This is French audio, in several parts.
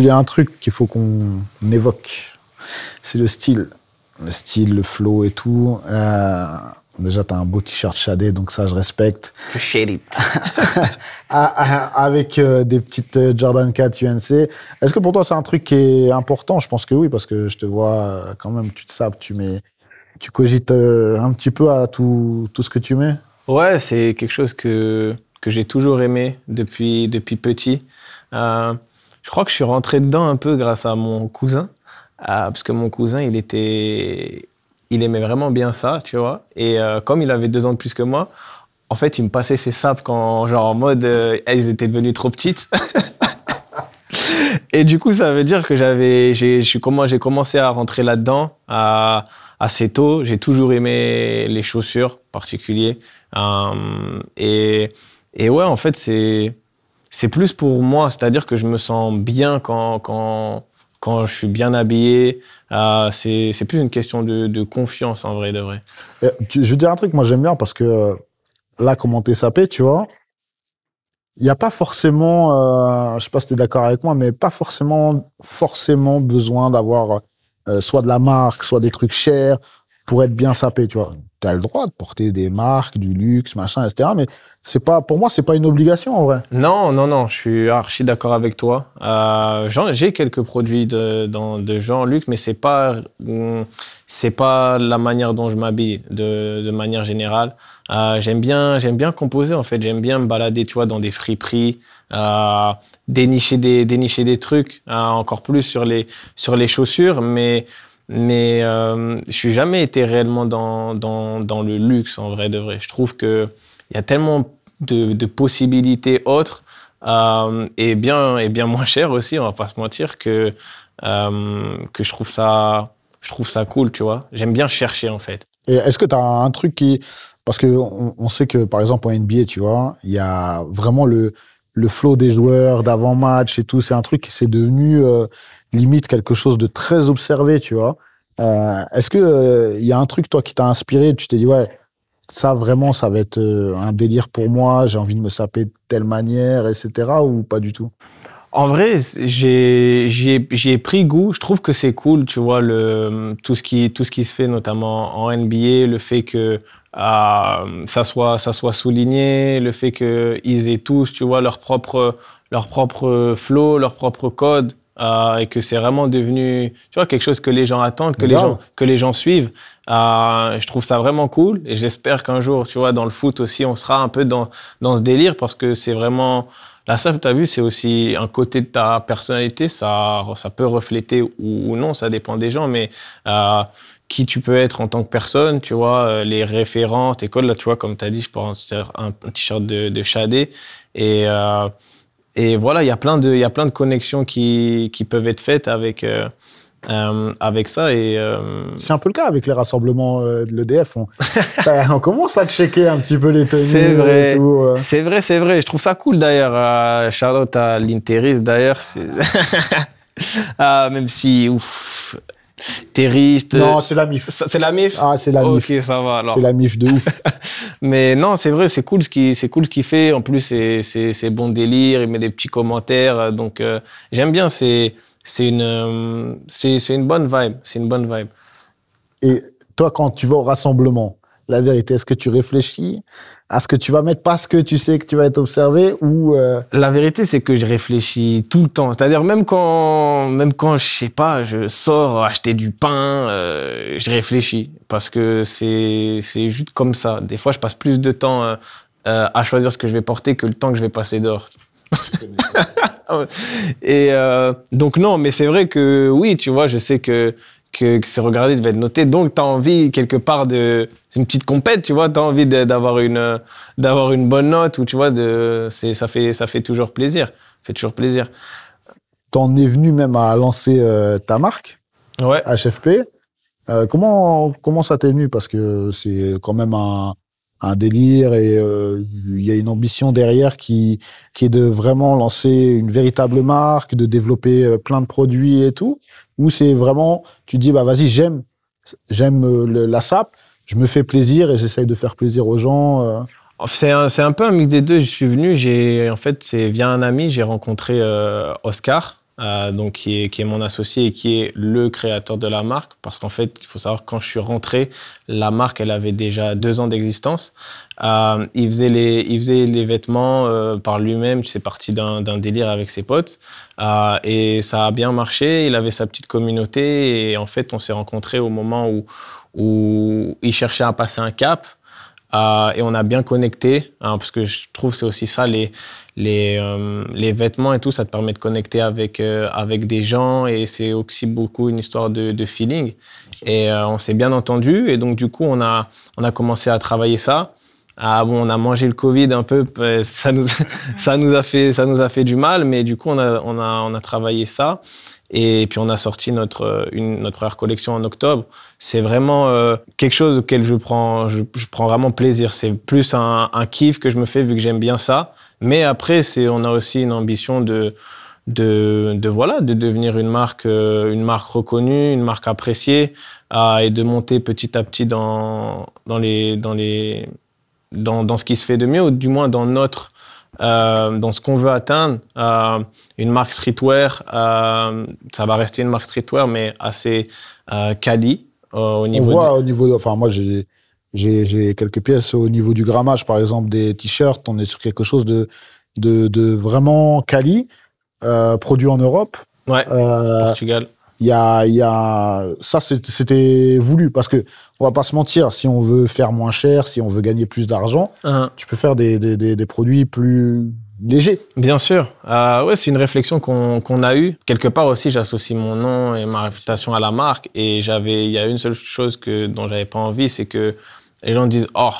y a un truc qu'il faut qu'on évoque. C'est le style. Le style, le flow et tout. Euh, déjà, t'as un beau t-shirt shadé, donc ça, je respecte. Ah, ah, ah, avec euh, des petites euh, Jordan 4 UNC. Est-ce que pour toi, c'est un truc qui est important Je pense que oui, parce que je te vois euh, quand même, tu te sapes, tu mets. Tu cogites un petit peu à tout, tout ce que tu mets Ouais, c'est quelque chose que, que j'ai toujours aimé depuis, depuis petit. Euh, je crois que je suis rentré dedans un peu grâce à mon cousin, parce que mon cousin, il était, il aimait vraiment bien ça, tu vois. Et euh, comme il avait deux ans de plus que moi, en fait, il me passait ses sapes quand, genre, en mode, elles euh, étaient devenues trop petites. et du coup, ça veut dire que j'avais, j'ai, j'ai commencé à rentrer là-dedans assez tôt. J'ai toujours aimé les chaussures, en particulier. Euh, et, et ouais, en fait, c'est c'est plus pour moi, c'est-à-dire que je me sens bien quand, quand, quand je suis bien habillé. Euh, c'est plus une question de, confiance en vrai de vrai. Euh, je veux dire un truc, moi j'aime bien parce que euh, là, comment t'es sapé, tu vois, il n'y a pas forcément, euh, je sais pas si es d'accord avec moi, mais pas forcément, forcément besoin d'avoir euh, soit de la marque, soit des trucs chers pour être bien sapé, tu vois tu as le droit de porter des marques, du luxe, machin, etc. Mais c'est pas, pour moi, c'est pas une obligation en vrai. Non, non, non, je suis archi d'accord avec toi. Euh, j'ai quelques produits de, de Jean-Luc, mais c'est pas, hum, c'est pas la manière dont je m'habille de, de, manière générale. Euh, j'aime bien, j'aime bien composer en fait. J'aime bien me balader, tu vois, dans des friperies. Euh, dénicher des dénicher des trucs euh, encore plus sur les sur les chaussures mais mais euh, je suis jamais été réellement dans, dans, dans, le luxe, en vrai de vrai. Je trouve qu'il y a tellement de, possibilités autres euh, et, bien, et bien moins chères aussi, on va pas se mentir, que, euh, que je, trouve ça, je trouve ça cool, tu vois. J'aime bien chercher, en fait. est-ce que tu as un truc qui. Parce qu'on on sait que, par exemple, en NBA, tu vois, il y a vraiment le, le flow des joueurs d'avant-match et tout. C'est un truc qui s'est devenu limite quelque chose de très observé, tu vois. Euh, est-ce que il euh, y a un truc toi qui t'a inspiré Tu t'es dit ouais, ça vraiment, ça va être euh, un délire pour moi. J'ai envie de me saper de telle manière, etc. Ou pas du tout En vrai, j'ai pris goût. Je trouve que c'est cool, tu vois, le tout ce qui tout ce qui se fait notamment en NBA, le fait que ah, ça soit ça soit souligné, le fait que ils aient tous, tu vois, leur propre leur propre flow, leur propre code euh, et que c'est vraiment devenu, tu vois, quelque chose que les gens attendent, que, les gens, que les gens suivent. Euh, je trouve ça vraiment cool et j'espère qu'un jour, tu vois, dans le foot aussi, on sera un peu dans, dans ce délire parce que c'est vraiment. La ça, tu as vu, c'est aussi un côté de ta personnalité. Ça, ça peut refléter ou, non, ça dépend des gens, mais euh, qui tu peux être en tant que personne, tu vois, euh, les référents, tes codes, là, tu vois, comme tu as dit, je pense un, un t-shirt de, de Shadé et. Euh, et voilà, il y a plein de, il y a plein de connexions qui, qui peuvent être faites avec, euh, euh, avec ça. Et, euh, C'est un peu le cas avec les rassemblements de l'EDF. On, on, commence à checker un petit peu les tenues. C'est vrai, c'est vrai, c'est vrai. Je trouve ça cool d'ailleurs. Charlotte à l'intérêt, d'ailleurs. Ah, même si, ouf, terriste. Non, c'est la MIF. C'est la MIF Ah, c'est la MIF. Ok, ça va C'est la MIF de ouf. Mais non, c'est vrai, c'est cool ce qu'il cool fait. En plus, c'est, bon délire, il met des petits commentaires. Euh, donc, euh, j'aime bien, c'est, une, euh, une bonne vibe. C'est une bonne vibe. Et toi, quand tu vas au rassemblement, la vérité, est-ce que tu réfléchis à ce que tu vas mettre parce que tu sais que tu vas être observé ou euh, La vérité, c'est que je réfléchis tout le temps. C'est-à-dire même quand, même quand je sais pas, je sors acheter du pain, euh, je réfléchis parce que c'est c'est juste comme ça. Des fois, je passe plus de temps euh, à choisir ce que je vais porter que le temps que je vais passer dehors. Et donc non, mais c'est vrai que oui, tu vois, je sais que que, c'est regardé devait être noté. Donc, tu as envie, quelque part, de. C'est une petite compète, tu vois. Tu as envie d'avoir une, d'avoir une bonne note ou, tu vois, de, ça, fait, ça fait toujours plaisir. fait toujours plaisir. en es venu même à lancer euh, ta marque, ouais. HFP. Euh, comment, comment ça t'est venu Parce que c'est quand même un, un délire et euh, il y a une ambition derrière qui qui est de vraiment lancer une véritable marque, de développer euh, plein de produits et tout ou c'est vraiment tu dis bah vas-y, j'aime j'aime euh, la SAP, je me fais plaisir et j'essaye de faire plaisir aux gens c'est un, peu un mix des deux. Je suis venu, j'ai en fait c'est via un ami, j'ai rencontré Oscar euh, donc qui est, qui est, mon associé et qui est le créateur de la marque. Parce qu'en fait, il faut savoir quand je suis rentré, la marque, elle avait déjà deux ans d'existence. Euh, il, faisait les, il faisait les vêtements euh, par lui-même, c'est parti d'un délire avec ses potes. Euh, et ça a bien marché, il avait sa petite communauté et en fait, on s'est rencontrés au moment où, où il cherchait à passer un cap. Euh, et on a bien connecté, hein, parce que je trouve c'est aussi ça les, les, euh, les vêtements et tout, ça te permet de connecter avec, euh, avec des gens et c'est aussi beaucoup une histoire de, feeling. Et euh, on s'est bien entendu et donc du coup, on a, on a commencé à travailler ça. Ah bon, on a mangé le Covid un peu, ça nous, ça nous, a, fait, ça nous a fait du mal, mais du coup, on a, on a, on a travaillé ça. Et puis on a sorti notre, notre première collection en octobre. C'est vraiment quelque chose auquel je prends, prends vraiment plaisir. C'est plus un, un, kiff que je me fais vu que j'aime bien ça. Mais après, c'est, on a aussi une ambition de, de, voilà, de devenir une marque, euh, une marque reconnue, une marque appréciée, et de monter petit à petit dans, dans, les, dans, les, dans, dans ce qui se fait de mieux, ou du moins dans notre euh, dans ce qu'on veut atteindre. Euh, une marque streetwear, ça va rester une marque streetwear, mais assez quali au niveau. On voit au niveau, de, enfin moi j'ai j'ai quelques pièces au niveau du grammage, par exemple des t-shirts. On est sur quelque chose de, de, vraiment quali, euh, produit en Europe. Ouais, euh, Portugal. Il y a, y a, ça, c'était voulu parce que on va pas se mentir, si on veut faire moins cher, si on veut gagner plus d'argent, uh-huh. tu peux faire des, des, des, produits plus, légers. Bien sûr. Ah, ouais, c'est une réflexion qu'on a eue. Quelque part aussi, j'associe mon nom et ma réputation à la marque. Et j'avais, il y a une seule chose que, dont j'avais pas envie, c'est que les gens disent, oh,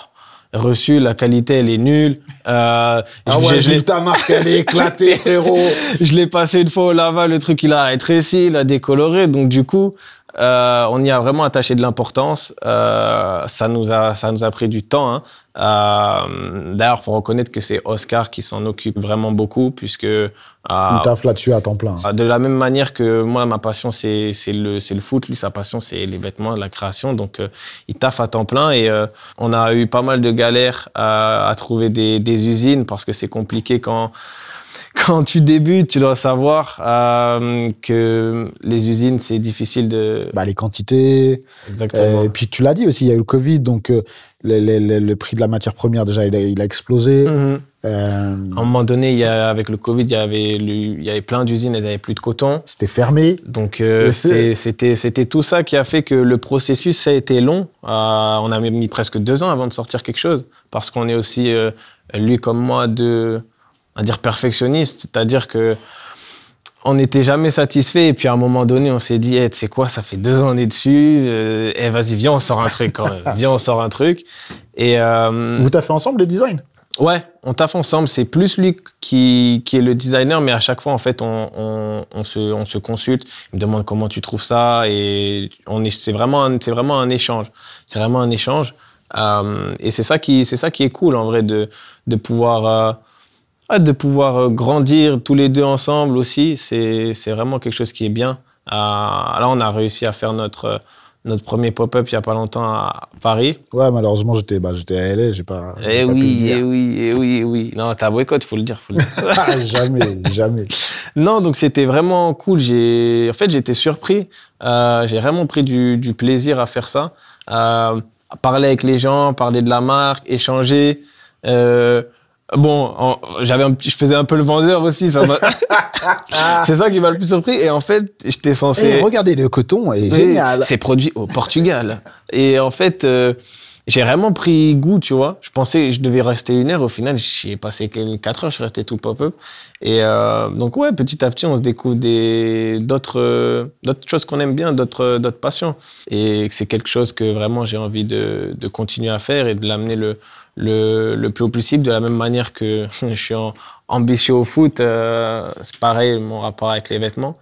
reçu, la qualité elle est nulle. Euh, ah ouais, j'ai ta marque, elle est éclatée, frérot. je l'ai passé une fois au lava, le truc il a rétréci, il a décoloré, donc du coup, euh, on y a vraiment attaché de l'importance. Euh, ça, nous a, ça nous a pris du temps. Hein. Euh, D'ailleurs, faut reconnaître que c'est Oscar qui s'en occupe vraiment beaucoup, puisque. Il euh, taffe là-dessus à temps plein. De la même manière que moi, ma passion, c'est le, le foot. Lui, sa passion, c'est les vêtements, la création. Donc, il taffe à temps plein. Et on a eu pas mal de galères à, à trouver des, des usines, parce que c'est compliqué quand quand tu débutes, tu dois savoir euh, que les usines, c'est difficile de. Bah, les quantités. Exactement. et puis tu l'as dit aussi, il y a eu le Covid, donc euh, le, prix de la matière première, déjà, il a, explosé. Mhm. Euh, à un moment donné, il y a, avec le Covid, il y avait, il y avait plein d'usines, elles n'avaient plus de coton. C'était fermé. Donc c'était tout ça qui a fait que le processus, ça a été long. on a mis presque deux ans avant de sortir quelque chose, parce qu'on est aussi, lui comme moi, de à dire perfectionniste, c'est-à-dire que on n'était jamais satisfait. Et puis à un moment donné, on s'est dit, eh, tu sais quoi, ça fait deux années dessus. Euh, eh, vas-y, viens, on sort un truc quand même. viens, on sort un truc. Et euh, vous fait ensemble le design Ouais, on taffe ensemble. C'est plus lui qui, qui, est le designer, mais à chaque fois, en fait, on, on, se, on se consulte. Il me demande comment tu trouves ça. Et on c'est, vraiment un, c'est vraiment un échange. C'est vraiment un échange. Euh, et c'est ça, qui, c'est ça qui est cool, en vrai, de, de pouvoir euh, ah, de pouvoir euh, grandir tous les deux ensemble aussi. C'est vraiment quelque chose qui est bien. À... Ah, là, on a réussi à faire notre, euh, notre premier pop-up il n'y a pas longtemps à Paris. Ouais, malheureusement, j'étais bah, à LA, j'ai pas. Eh, eh oui, eh oui, eh oui, oui. Non, t'as boycott, faut le dire. Faut le dire. Ah, jamais, jamais. Non, donc c'était vraiment cool. En fait, j'étais surpris. Euh, j'ai vraiment pris du, du, plaisir à faire ça. Euh, à parler avec les gens, parler de la marque, échanger. Euh, Bon, j'avais un, je faisais un peu le vendeur aussi. Ça m'a... c'est ça qui m'a le plus surpris. Et en fait, j'étais censé. regarder regardez, le coton est génial. C'est produit au Portugal. Et en fait, euh, j'ai vraiment pris goût, tu vois. Je pensais que je devais rester une heure. Au final, j'ai passé quatre heures, je suis resté tout pop-up. Et euh, donc, ouais, petit à petit, on se découvre des, d'autres, euh, d'autres choses qu'on aime bien, d'autres, passions. Et c'est quelque chose que vraiment j'ai envie de continuer à faire et de l'amener le le, le, plus haut possible, de la même manière que je suis ambitieux au foot, euh, c'est pareil mon rapport avec les vêtements.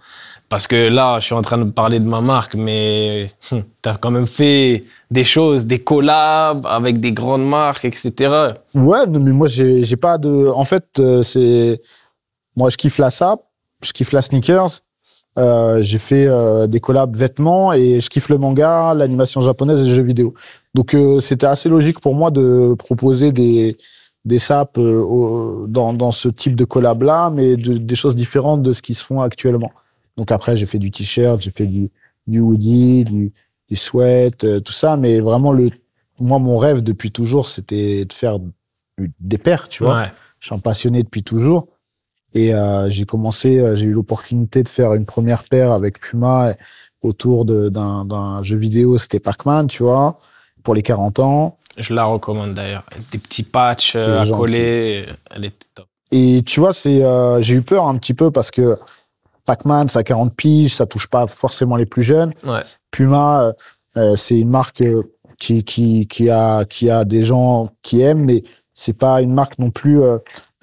Parce que là, je suis en train de parler de ma marque, mais tu as quand même fait des choses, des collabs avec des grandes marques, etc. Ouais, mais moi, j'ai pas de. En fait, euh, c'est. Moi, je kiffe la SAP, je kiffe la sneakers. Euh, j'ai fait euh, des collabs vêtements et je kiffe le manga, l'animation japonaise et les jeux vidéo. Donc euh, c'était assez logique pour moi de proposer des des saps dans, dans ce type de collab là, mais des choses différentes de ce qui se font actuellement. Donc après j'ai fait du t-shirt, j'ai fait du du hoodie, du du sweat, tout ça, mais vraiment le moi mon rêve depuis toujours c'était de faire des paires, tu vois. Je suis passionné depuis toujours. Et euh, j'ai commencé, euh, j'ai eu l'opportunité de faire une première paire avec Puma autour d'un jeu vidéo, c'était Pac-Man, tu vois, pour les 40 ans. Je la recommande d'ailleurs. Des petits patchs euh, à coller, elle était top. Et tu vois, c'est, j'ai eu peur un petit peu parce que Pac-Man, ça a 40 piges, ça touche pas forcément les plus jeunes. Puma, c'est une marque qui, qui, a, qui a des gens qui aiment, mais c'est pas une marque non plus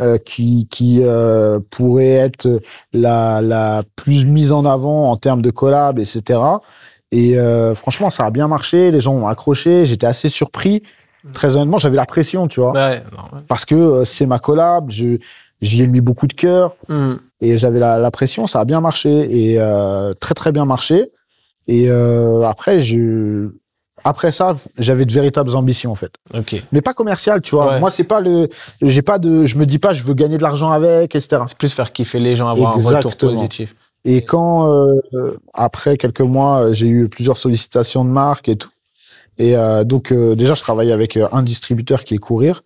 euh, qui, euh, pourrait être la, la plus mise en avant en termes de collab, etc. Et euh, franchement, ça a bien marché, les gens ont accroché, j'étais assez surpris. Mm. Très honnêtement, j'avais la pression, tu vois. Parce que c'est ma collab, je, j'y ai mis beaucoup de cœur mm. et j'avais la, la, pression, ça a bien marché et très très bien marché. Et après, je, après ça, j'avais de véritables ambitions en fait. Mais pas commerciales, tu vois. Moi, c'est pas le, j'ai pas de, je me dis pas, je veux gagner de l'argent avec, etc. C'est plus faire kiffer les gens, avoir un retour positif. Et quand euh, après quelques mois, euh, j'ai eu plusieurs sollicitations de marques et tout. Et euh, donc déjà, je travaille avec un distributeur qui est Courir.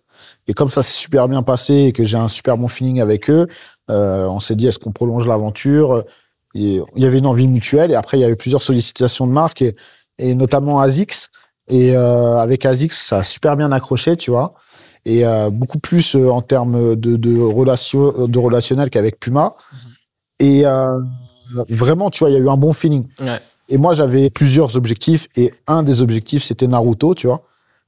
Et comme ça s'est super bien passé et que j'ai un super bon feeling avec eux, on s'est dit est-ce qu'on prolonge l'aventure Il y avait une envie mutuelle. Et après, il y avait plusieurs sollicitations de marques. Et et notamment Azix. Et euh, avec Azix, ça a super bien accroché, tu vois. Et euh, beaucoup plus euh, en termes de, relation, de relationnel qu'avec Puma. Mm-hmm. Et vraiment, tu vois, il y a eu un bon feeling. Et moi, j'avais plusieurs objectifs, et un des objectifs, c'était Naruto, tu vois,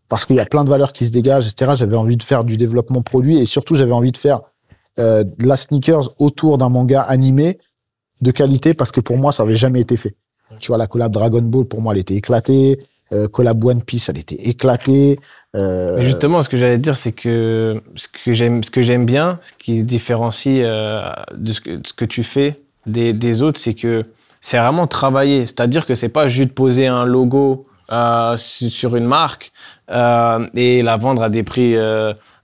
parce qu'il y a plein de valeurs qui se dégagent, etc. J'avais envie de faire du développement produit, et surtout, j'avais envie de faire de la sneakers autour d'un manga animé de qualité, parce que pour moi, ça n'avait jamais été fait. Tu vois, la collab Dragon Ball, pour moi, elle était éclatée. Euh, collab One Piece, elle était éclatée. Euh, justement, ce que j'allais dire, c'est que ce que j'aime, ce que j'aime bien, ce qui différencie euh, de, ce que, tu fais des, autres, c'est que c'est vraiment travailler. C'est-à-dire que c'est pas juste poser un logo euh, sur une marque et la vendre à des prix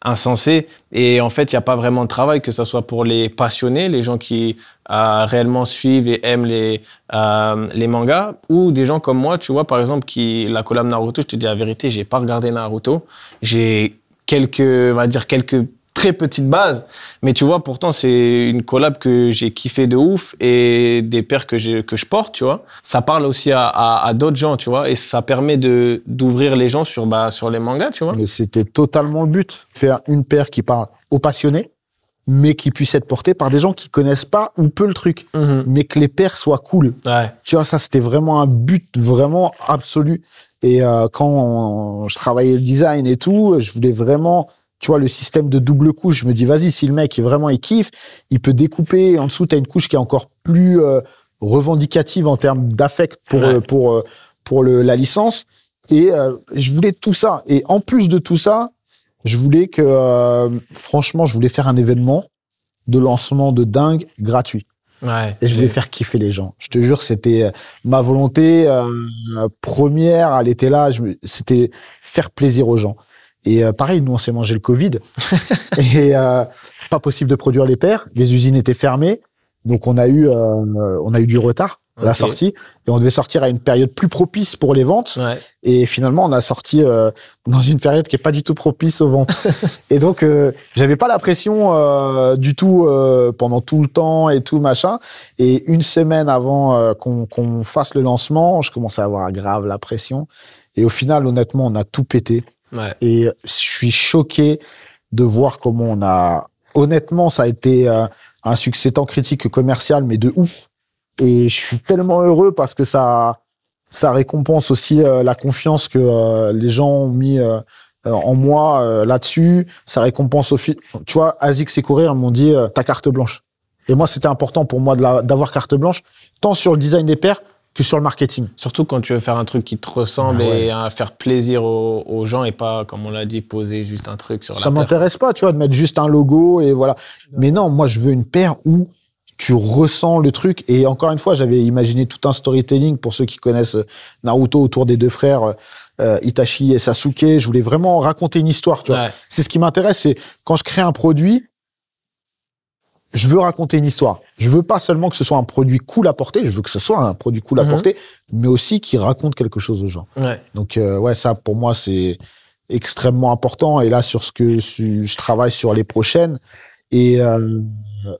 insensé. Et en fait, il n'y a pas vraiment de travail, que ce soit pour les passionnés, les gens qui euh, réellement suivent et aiment les, euh, les mangas, ou des gens comme moi, tu vois, par exemple, qui la collab Naruto, je te dis la vérité, j'ai pas regardé Naruto. J'ai quelques, on va dire, quelques très petite base. Mais tu vois, pourtant, c'est une collab que j'ai kiffé de ouf et des paires que je, que je porte, tu vois. Ça parle aussi à, d'autres gens, tu vois, et ça permet de, d'ouvrir les gens sur, bah, sur les mangas, tu vois. Mais c'était totalement le but. Faire une paire qui parle aux passionnés, mais qui puisse être portée par des gens qui connaissent pas ou peu le truc, mhm. mais que les paires soient cool. Tu vois, ça, c'était vraiment un but vraiment absolu. Et euh, quand je travaillais le design et tout, je voulais vraiment tu vois, le système de double couche, je me dis, vas-y, si le mec, vraiment, il kiffe, il peut découper. En dessous, tu as une couche qui est encore plus euh, revendicative en termes d'affect pour, euh, pour, euh, pour, le, la licence. Et je voulais tout ça. Et en plus de tout ça, je voulais que, franchement, je voulais faire un événement de lancement de dingue gratuit. et je voulais faire kiffer les gens. Je te jure, c'était ma volonté première. Elle était là. C'était faire plaisir aux gens. Et euh, pareil, nous, on s'est mangé le Covid. et euh, pas possible de produire les paires. Les usines étaient fermées. Donc, on a eu, euh, on a eu du retard la sortie. Et on devait sortir à une période plus propice pour les ventes. Et finalement, on a sorti euh, dans une période qui est pas du tout propice aux ventes. et donc, j'avais pas la pression du tout pendant tout le temps et tout, machin. Et une semaine avant qu'on fasse le lancement, je commençais à avoir grave la pression. Et au final, honnêtement, on a tout pété. Ouais. Et euh, je suis choqué de voir comment on a. Honnêtement, ça a été euh, un succès tant critique que commercial, mais de ouf. Et je suis tellement heureux parce que ça, ça récompense aussi euh, la confiance que les gens ont mis en moi là-dessus. Ça récompense aussi. Tu vois, Azix et Courir m'ont dit ta carte blanche. Et moi, c'était important pour moi d'avoir carte blanche, tant sur le design des paires que sur le marketing. Surtout quand tu veux faire un truc qui te ressemble ah et à faire plaisir aux, gens et pas, comme on l'a dit, poser juste un truc sur Ça la Ça m'intéresse pas, tu vois, de mettre juste un logo et voilà. Mais non, moi, je veux une paire où tu ressens le truc. Et encore une fois, j'avais imaginé tout un storytelling pour ceux qui connaissent Naruto autour des deux frères. Euh, Itachi et Sasuke, je voulais vraiment raconter une histoire. Tu vois, c'est ce qui m'intéresse. C'est quand je crée un produit, je veux raconter une histoire. Je veux pas seulement que ce soit un produit cool à porter, je veux que ce soit un produit cool à mhm. porter, mais aussi qui raconte quelque chose aux gens. Donc euh, ouais, ça pour moi c'est extrêmement important. Et là sur ce que je travaille sur les prochaines et euh,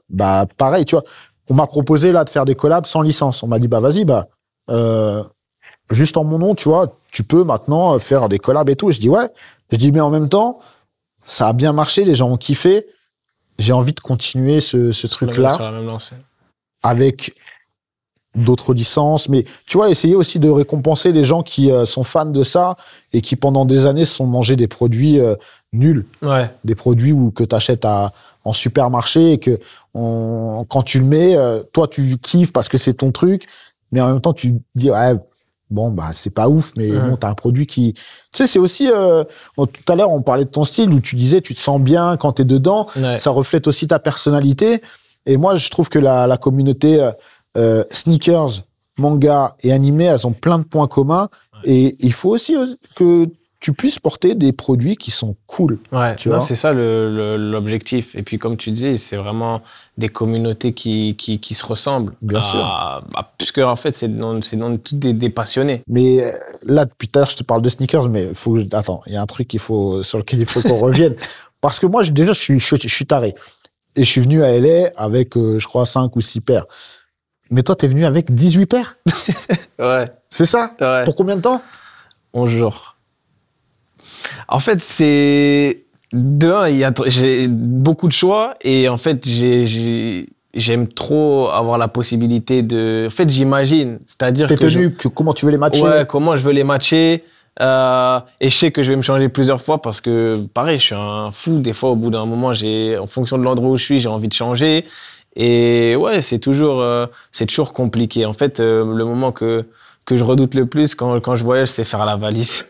bah pareil, tu vois, on m'a proposé là de faire des collabs sans licence. On m'a dit bah vas-y bah euh, juste en mon nom, tu vois, tu peux maintenant faire des collabs et tout. Je dis ouais. Je dis mais en même temps, ça a bien marché, les gens ont kiffé j'ai envie de continuer ce, truc-là avec d'autres licences. Mais tu vois, essayer aussi de récompenser les gens qui euh, sont fans de ça et qui pendant des années se sont mangés des produits euh, nuls. Ouais. Des produits où, que tu achètes à, en supermarché et que quand tu le mets, euh, toi tu kiffes parce que c'est ton truc. Mais en même temps, tu dis, ouais bon bah c'est pas ouf mais bon t'as un produit qui tu sais c'est aussi euh, tout à l'heure on parlait de ton style où tu disais tu te sens bien quand t'es dedans ça reflète aussi ta personnalité et moi je trouve que la, communauté euh, euh, sneakers manga et animé elles ont plein de points communs et il faut aussi que tu puisses porter des produits qui sont cool. Ouais, tu vois c'est ça l'objectif. Et puis, comme tu dis, c'est vraiment des communautés qui, qui, se ressemblent. Bien ah, sûr. Ah, puisque, en fait, c'est dans, toutes des, passionnés. Mais euh, là, depuis tout à l'heure, je te parle de sneakers, mais faut, attends, il y a un truc qu'il faut, sur lequel il faut qu'on revienne. Parce que moi, déjà, je suis, je, suis taré. Et je suis venu à LA avec, euh, je crois, 5 ou 6 paires. Mais toi, tu es venu avec 18 paires. ouais. C'est ça Pour combien de temps bonjour en fait, c'est de un, j'ai beaucoup de choix et en fait, j'aime trop avoir la possibilité de. En fait, j'imagine, c'est-à-dire T'es tenu que comment tu veux les matcher Ouais, comment je veux les matcher. Euh, et je sais que je vais me changer plusieurs fois parce que, pareil, je suis un fou. Des fois, au bout d'un moment, j'ai, en fonction de l'endroit où je suis, j'ai envie de changer. Et ouais, c'est toujours, euh, c'est toujours compliqué. En fait, euh, le moment que que je redoute le plus quand, quand je voyage, c'est faire la valise.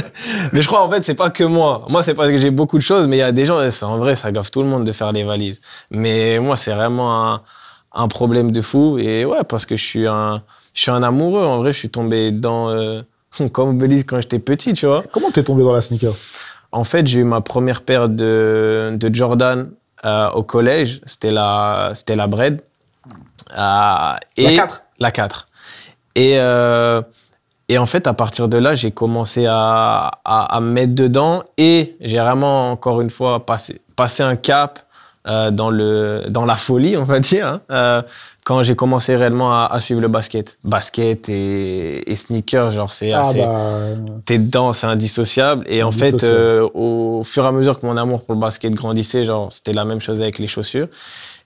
mais je crois, en fait, c'est pas que moi. Moi, c'est parce que j'ai beaucoup de choses, mais il y a des gens, en vrai, ça gaffe tout le monde de faire les valises. Mais moi, c'est vraiment un, problème de fou. Et ouais, parce que je suis un, je suis un amoureux. En vrai, je suis tombé dans, euh, comme valise quand j'étais petit, tu vois. Comment t'es tombé dans la sneaker? En fait, j'ai eu ma première paire de, de Jordan euh, au collège. C'était la, c'était la Bred. Euh, et la 4 La 4. Et, euh, et en fait, à partir de là, j'ai commencé à, me mettre dedans et j'ai vraiment, encore une fois, passé, un cap euh, dans, le, dans la folie, on va dire, hein, euh, quand j'ai commencé réellement à, suivre le basket. Basket et, et sneakers, genre, c'est ah assez. Bah, t'es dedans, c'est indissociable. Et en fait, au fur et à mesure que mon amour pour le basket grandissait, genre, c'était la même chose avec les chaussures.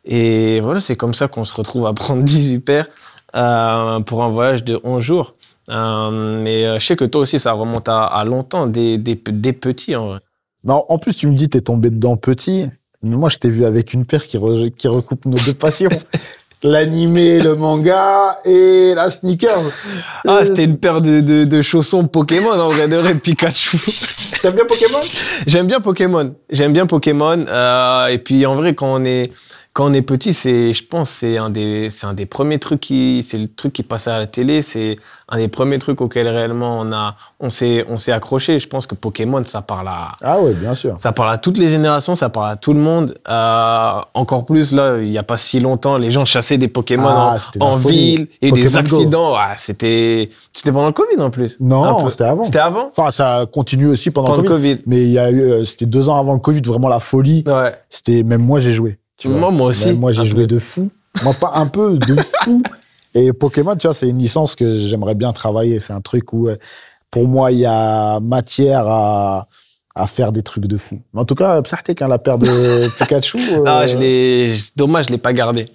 Et voilà, c'est comme ça qu'on se retrouve à prendre 18 paires. Euh, pour un voyage de 11 jours. Euh, mais euh, je sais que toi aussi, ça remonte à, longtemps, des, des, petits en vrai. en plus, tu me dis, es tombé dedans petit. moi, je t'ai vu avec une paire qui, qui recoupe nos deux passions. l'animé, le manga et la sneaker. Ah, c'était une paire de, de, chaussons Pokémon en vrai de vrai, Pikachu. T'aimes bien Pokémon J'aime bien Pokémon. J'aime bien Pokémon. et puis en vrai, quand on est quand on est petit, c'est, je pense, c'est un des, c'est un des premiers trucs qui, c'est le truc qui passe à la télé, c'est un des premiers trucs auxquels réellement on a, on s'est, on s'est accroché. Je pense que Pokémon, ça parle à. Ah oui, bien sûr. Ça parle à toutes les générations, ça parle à tout le monde. Euh, encore plus là, il n'y a pas si longtemps, les gens chassaient des Pokémon en, ah, ville et des accidents. Ah, c'était, c'était pendant le Covid en plus. Non, c'était avant. C'était avant. Enfin, ça continue aussi pendant, le, COVID. Mais il y a eu, euh, c'était deux ans avant le Covid, vraiment la folie. Ouais. C'était même moi j'ai joué. Tu vois, moi aussi. moi, j'ai ah, joué de fou. Moi, pas un peu, de fou. Et Pokémon, c'est une licence que j'aimerais bien travailler. C'est un truc où, euh, pour moi, il y a matière à, à faire des trucs de fou. en tout cas, certes hein, la paire de Pikachu. Euh... Ah, je dommage, je l'ai pas gardé.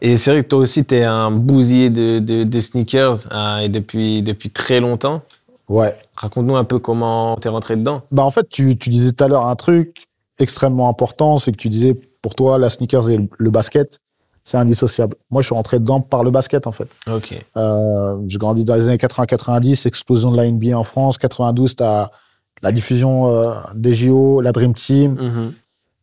Et c'est vrai que toi aussi, tu es un bousier de, de, sneakers hein, et depuis, depuis très longtemps. Ouais. Raconte-nous un peu comment tu es rentré dedans. Bah en fait, tu, tu disais tout à l'heure un truc extrêmement important, c'est que tu disais, pour toi, la sneakers et le basket, c'est indissociable. Moi, je suis rentré dedans par le basket, en fait. Ok. Euh, grandis dans les années 80-90, explosion de la NBA en France. 92, t'as la diffusion euh, des JO, la Dream Team. Mm-hmm.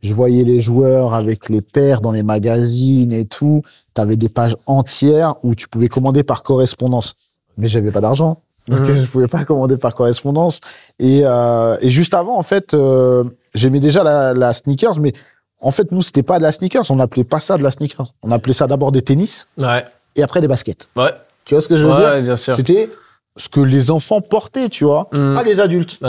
Je voyais les joueurs avec les pères dans les magazines et tout. T'avais des pages entières où tu pouvais commander par correspondance. Mais j'avais pas d'argent. Donc, mm-hmm. je pouvais pas commander par correspondance. et euh, juste avant, en fait, euh, j'aimais déjà la, sneakers, mais en fait, nous, c'était pas de la sneakers. On appelait pas ça de la sneakers. On appelait ça d'abord des tennis. Et après des baskets. Tu vois ce que je veux dire C'était ce que les enfants portaient, tu vois, mm. pas les adultes,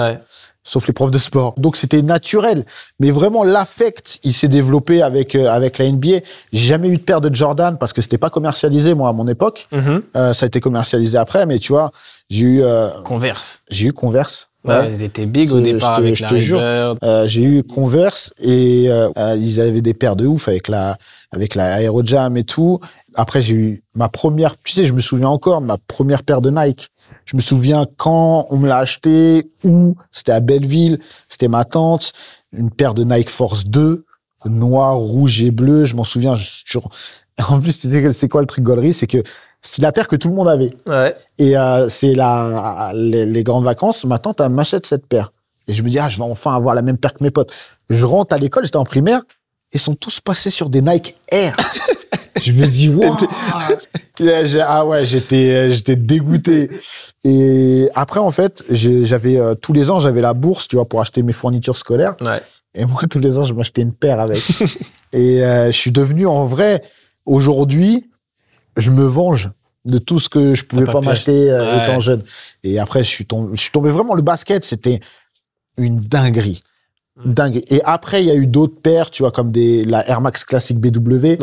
sauf les profs de sport. Donc c'était naturel, mais vraiment l'affect, il s'est développé avec euh, avec la NBA. J'ai jamais eu de paire de Jordan parce que c'était pas commercialisé moi à mon époque. Mm-hmm. Euh, ça a été commercialisé après, mais tu vois, j'ai eu euh, Converse. J'ai eu Converse. Ouais. ils étaient big au départ avec Euh, j'ai eu Converse et euh, euh, ils avaient des paires de ouf avec la avec la Aerojam et tout. Après j'ai eu ma première, tu sais, je me souviens encore ma première paire de Nike. Je me souviens quand on me l'a acheté où c'était à Belleville, c'était ma tante, une paire de Nike Force 2 noir, rouge et bleu, je m'en souviens. Je, en plus, tu sais c'est quoi le truc galerie c'est que c'est la paire que tout le monde avait. Et euh, c'est la, euh, les, grandes vacances. Ma tante m'achète cette paire. Et je me dis, ah, je vais enfin avoir la même paire que mes potes. Je rentre à l'école, j'étais en primaire, et sont tous passés sur des Nike Air. je me dis, wow. ah ouais, j'étais, euh, j'étais dégoûté. Et après, en fait, j'avais tous les ans, j'avais la bourse, tu vois, pour acheter mes fournitures scolaires. Et moi, tous les ans, je m'achetais une paire avec. et je suis devenu, en vrai, aujourd'hui, je me venge de tout ce que je pouvais pas, m'acheter euh, étant jeune. Et après, je suis tombé, vraiment le basket, c'était une dinguerie. Dingue. Et après, il y a eu d'autres paires, tu vois, comme des, la Air Max classique BW.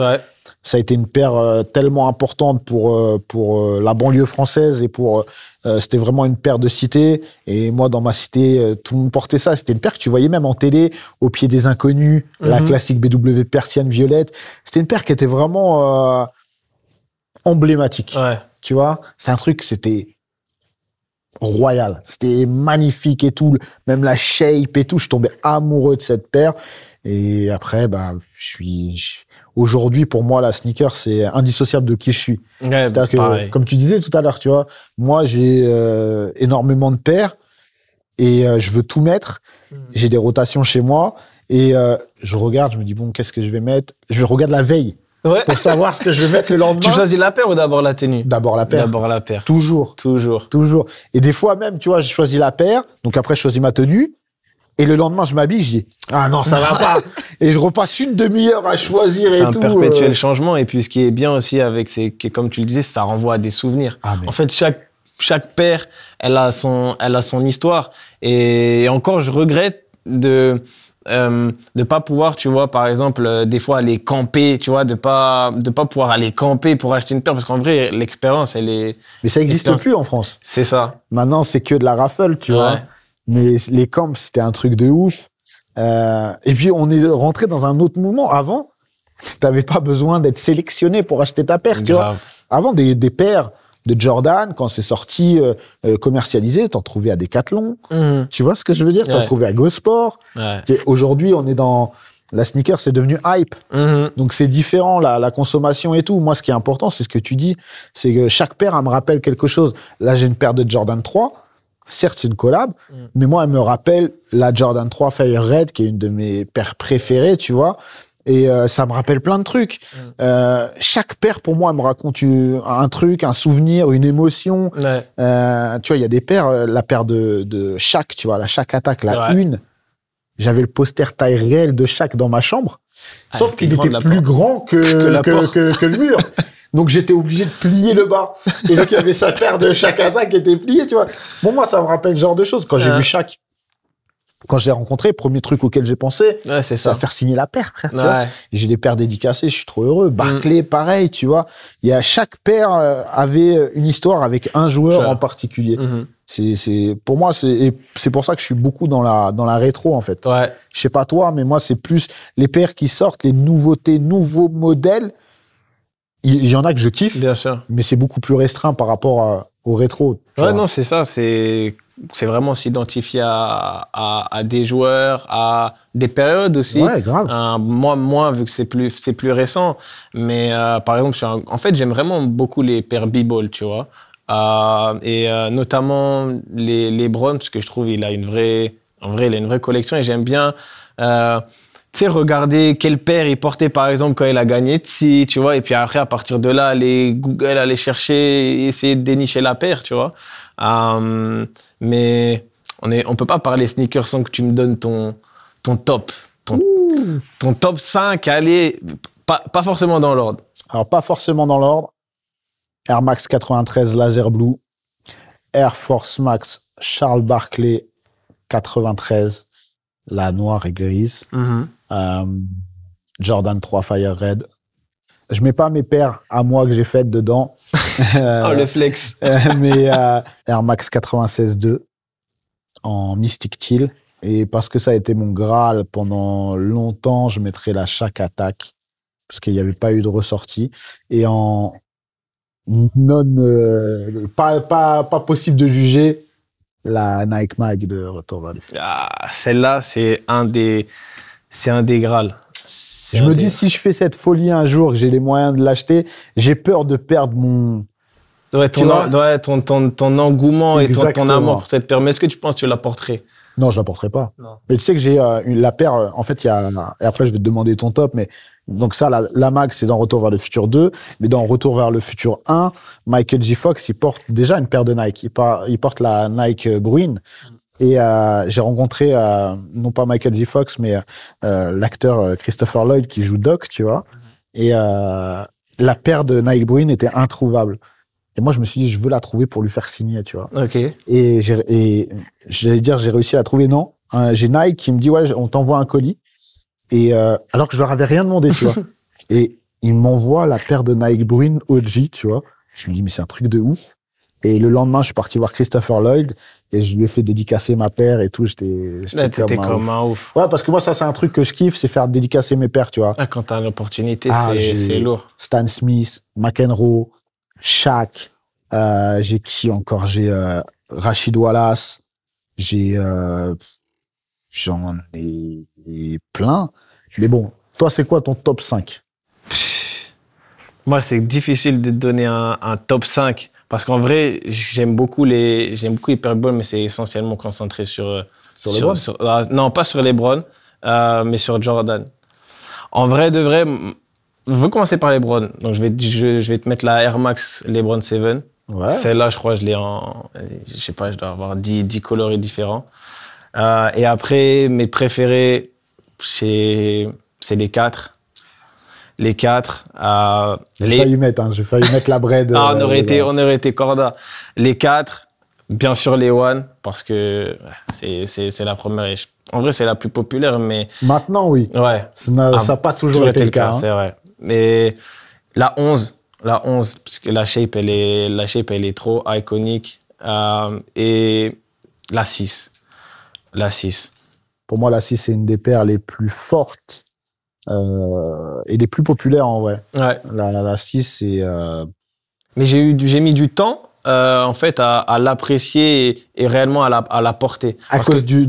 Ça a été une paire euh, tellement importante pour, euh, pour la banlieue française et pour. c'était vraiment une paire de cité. Et moi, dans ma cité, tout le monde portait ça. C'était une paire que tu voyais même en télé, au pied des inconnus, la mhm. classique BW persienne violette. C'était une paire qui était vraiment emblématique. Tu vois, c'est un truc, c'était royal. C'était magnifique et tout. Même la shape et tout. Je tombais amoureux de cette paire. Et après, bah, je suis, aujourd'hui, pour moi, la sneaker, c'est indissociable de qui je suis. Bah, cest comme tu disais tout à l'heure, tu vois, moi, j'ai euh, énormément de paires et euh, je veux tout mettre. Hmm. J'ai des rotations chez moi et euh, je regarde, je me dis, bon, qu'est-ce que je vais mettre? Je regarde la veille pour savoir ce que je vais mettre le lendemain. Tu choisis la paire ou d'abord la tenue D'abord la paire. D'abord la paire. Toujours. Toujours. Toujours. Et des fois même, tu vois, j'ai choisi la paire, donc après je choisis ma tenue. Et le lendemain, je m'habille, je dis ah non, ça va pas. Et je repasse une demi-heure à choisir et tout. C'est un perpétuel euh. changement. Et puis ce qui est bien aussi avec, c'est que comme tu le disais, ça renvoie à des souvenirs. Ah, en fait, chaque chaque paire, elle a son elle a son histoire. Et encore, je regrette de de euh, de pas pouvoir, tu vois, par exemple, euh, des fois aller camper, tu vois, de pas de pas pouvoir aller camper pour acheter une paire, parce qu'en vrai, l'expérience, elle est. Mais ça n'existe plus en France. C'est ça. Maintenant, c'est que de la raffle, tu vois. Mais les camps, c'était un truc de ouf. Euh, et puis, on est rentré dans un autre mouvement. Avant, n'avais pas besoin d'être sélectionné pour acheter ta paire, tu vois. Avant, des, des paires de Jordan, quand c'est sorti, commercialisé euh, euh, commercialisé, t'en trouvais à Decathlon. Mhm. Tu vois ce que je veux dire T'en ouais. trouvais à GoSport. Ouais. Aujourd'hui, on est dans... La sneaker, c'est devenu hype. Mhm. Donc, c'est différent, la, consommation et tout. Moi, ce qui est important, c'est ce que tu dis. C'est que chaque paire, elle me rappelle quelque chose. Là, j'ai une paire de Jordan 3. Certes, une collab, mhm. mais moi, elle me rappelle la Jordan 3 Fire Red, qui est une de mes paires préférées, tu vois. Et euh, ça me rappelle plein de trucs. Mm. Euh, chaque paire, pour moi, me raconte un truc, un souvenir, une émotion. Euh, tu vois, il y a des pères, la paire de, chaque, tu vois, la chaque attaque, la une. J'avais le poster taille réelle de chaque dans ma chambre. Ah, sauf qu'il était plus grand que, le mur. Donc j'étais obligé de plier le bas. Et donc il y avait sa paire de chaque attaque qui était pliée, tu vois. Bon, moi, ça me rappelle ce genre de choses. Quand j'ai vu chaque quand j'ai rencontré, premier truc auquel j'ai pensé, c'est ça. faire signer la paire, frère. J'ai des paires dédicacées, je suis trop heureux. Mm. Barclay, pareil, tu vois. Il y a chaque paire euh, avait euh, une histoire avec un joueur en particulier. Mm-hmm. C'est, pour moi, c'est pour ça que je suis beaucoup dans la dans la rétro en fait. Ouais. Je sais pas toi, mais moi c'est plus les paires qui sortent, les nouveautés, nouveaux modèles. Il y en a que je kiffe, Bien mais c'est beaucoup plus restreint par rapport au rétro. Ouais, non, c'est ça. C'est c'est vraiment s'identifier à, à, des joueurs, à des périodes aussi. Ouais, grave. Euh, moi, vu que c'est plus, c'est plus récent. Mais euh, par exemple, en fait, j'aime vraiment beaucoup les paires b tu vois. Euh, et notamment les, les Browns, parce que je trouve il a une vraie, en vrai, il a une vraie collection et j'aime bien. tu sais, regarder quelle paire il portait, par exemple, quand il a gagné si tu vois. Et puis après, à partir de là, aller Google, aller chercher, essayer de dénicher la paire, tu vois. Euh, mais on ne on peut pas parler sneakers sans que tu me donnes ton, ton top. Ton, top 5, allez, pas, forcément dans l'ordre. Alors, pas forcément dans l'ordre. Air Max 93 Laser Blue, Air Force Max Charles Barclay 93, la noire et grise, mhm. euh, Jordan 3 Fire Red, je mets pas mes paires à moi que j'ai faites dedans. oh, le euh, flex. mais euh, Air Max 96-2 en Mystic Teal. Et parce que ça a été mon Graal pendant longtemps, je mettrais la chaque attaque parce qu'il n'y avait pas eu de ressortie. Et en non, euh, pas, pas, pas possible de juger la Nike Mag de Retour Ah, celle-là, c'est un des, c'est un des Graals. Je me dis, si je fais cette folie un jour, que j'ai les moyens de l'acheter, j'ai peur de perdre mon. Ouais, ton, ton, ton, engouement et ton, amour pour cette paire. Mais est-ce que tu penses que tu la porterais Non, je la porterai pas. Mais tu sais que j'ai euh, la paire. Euh, en fait, il y a. Et après, je vais te demander ton top, mais. Donc ça, la, la c'est dans Retour vers le futur 2, mais dans Retour vers le futur 1, Michael J. Fox, il porte déjà une paire de Nike. Il, il porte la Nike Bruin. Et euh, j'ai rencontré, euh, non pas Michael J. Fox, mais euh, l'acteur Christopher Lloyd qui joue Doc, tu vois. Mhm. Et la paire de Nike Bruin était introuvable. Et moi, je me suis dit, je veux la trouver pour lui faire signer, tu vois. OK. Et, j'allais dire, j'ai réussi à la trouver. Non, j'ai Nike qui me dit, ouais, on t'envoie un colis. Et alors que je leur avais rien demandé, tu vois. Et il m'envoie la paire de Nike Bruin OG, tu vois. Je me dis, mais c'est un truc de ouf. Et le lendemain, je suis parti voir Christopher Lloyd et je lui ai fait dédicacer ma paire et tout. J'étais comme, comme, un ouf. Ouais, parce que moi, ça, c'est un truc que je kiffe, c'est faire dédicacer mes paires, tu vois. Ah, quand t'as l'opportunité, ah, c'est lourd. Stan Smith, McEnroe, Shaq, euh, j'ai qui encore J'ai euh, Rachid Wallace, j'ai. Euh, j'en ai, plein. Mais bon, toi, c'est quoi ton top 5 Moi, c'est difficile de donner un, un top 5 parce qu'en vrai, j'aime beaucoup les, j'aime beaucoup les mais c'est essentiellement concentré sur. Euh, sur, les ah, Non, pas sur les Browns, euh, mais sur Jordan. En vrai, de vrai, je veux commencer par les Browns. Donc, je vais, je, vais te mettre la Air Max Lebron 7. Ouais. Celle-là, je crois, je l'ai en. Je sais pas, je dois avoir 10, 10 coloris différents. Euh, et après, mes préférés, c'est les 4 les quatre. Euh, j'ai les... failli mettre, hein, j'ai failli mettre la bread. ah, on euh, aurait été, on aurait été corda. Les quatre, bien sûr les one parce que c'est la première. En vrai, c'est la plus populaire, mais maintenant oui. Ouais. Ça n'a ah, pas toujours, été, le cas. Hein. C'est vrai. Mais la 11, la 11, parce que la shape elle est, la shape elle est trop iconique euh, et la 6, la 6. Pour moi, la 6, c'est une des paires les plus fortes euh, et les plus populaires en hein, vrai. La, 6, c'est. Euh, Mais j'ai eu, j'ai mis du temps euh, en fait à, l'apprécier et, réellement à la, porter. À cause du,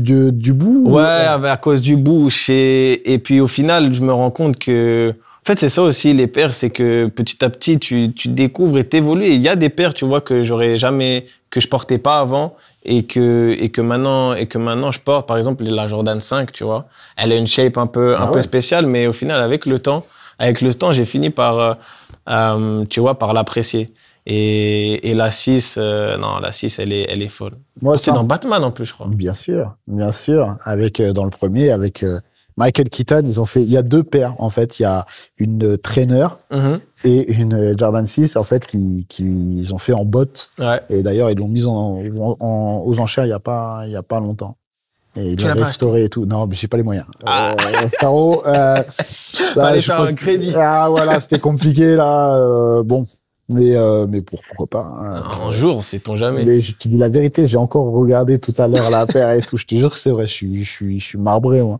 bout Ouais, à, cause du bout. Et, puis au final, je me rends compte que. En fait, c'est ça aussi, les pères, c'est que petit à petit, tu, tu découvres et t'évolues. Il y a des pères, tu vois, que j'aurais jamais. que je portais pas avant et que, et que maintenant, et que maintenant je porte, par exemple, la Jordan 5, tu vois. Elle a une shape un peu, un ah peu spéciale, mais au final, avec le temps, avec le temps, j'ai fini par, euh, euh, tu vois, par l'apprécier. Et, et, la 6, euh, non, la 6, elle est, elle est folle. Moi, c'est dans Batman en plus, je crois. Bien sûr, bien sûr. Avec, dans le premier, avec Michael Keaton, ils ont fait. Il y a deux paires en fait. Il y a une trainer mhm. et une Jordan 6 en fait qu'ils ont fait en botte. Et d'ailleurs ils l'ont mise en, aux enchères il y a pas a pas longtemps. Et ils l'ont restauré et tout. Non, mais n'ai pas les moyens. Ah. Euh, Taro, euh, euh là, bah, faire un crédit. Ah voilà, c'était compliqué là. Euh, bon, mais euh, mais pourquoi pas. Hein. Un jour, on sait-on jamais. Mais dis la vérité, j'ai encore regardé tout à l'heure la paire et tout. Je te jure que c'est vrai. Je suis je suis je suis marbré moi.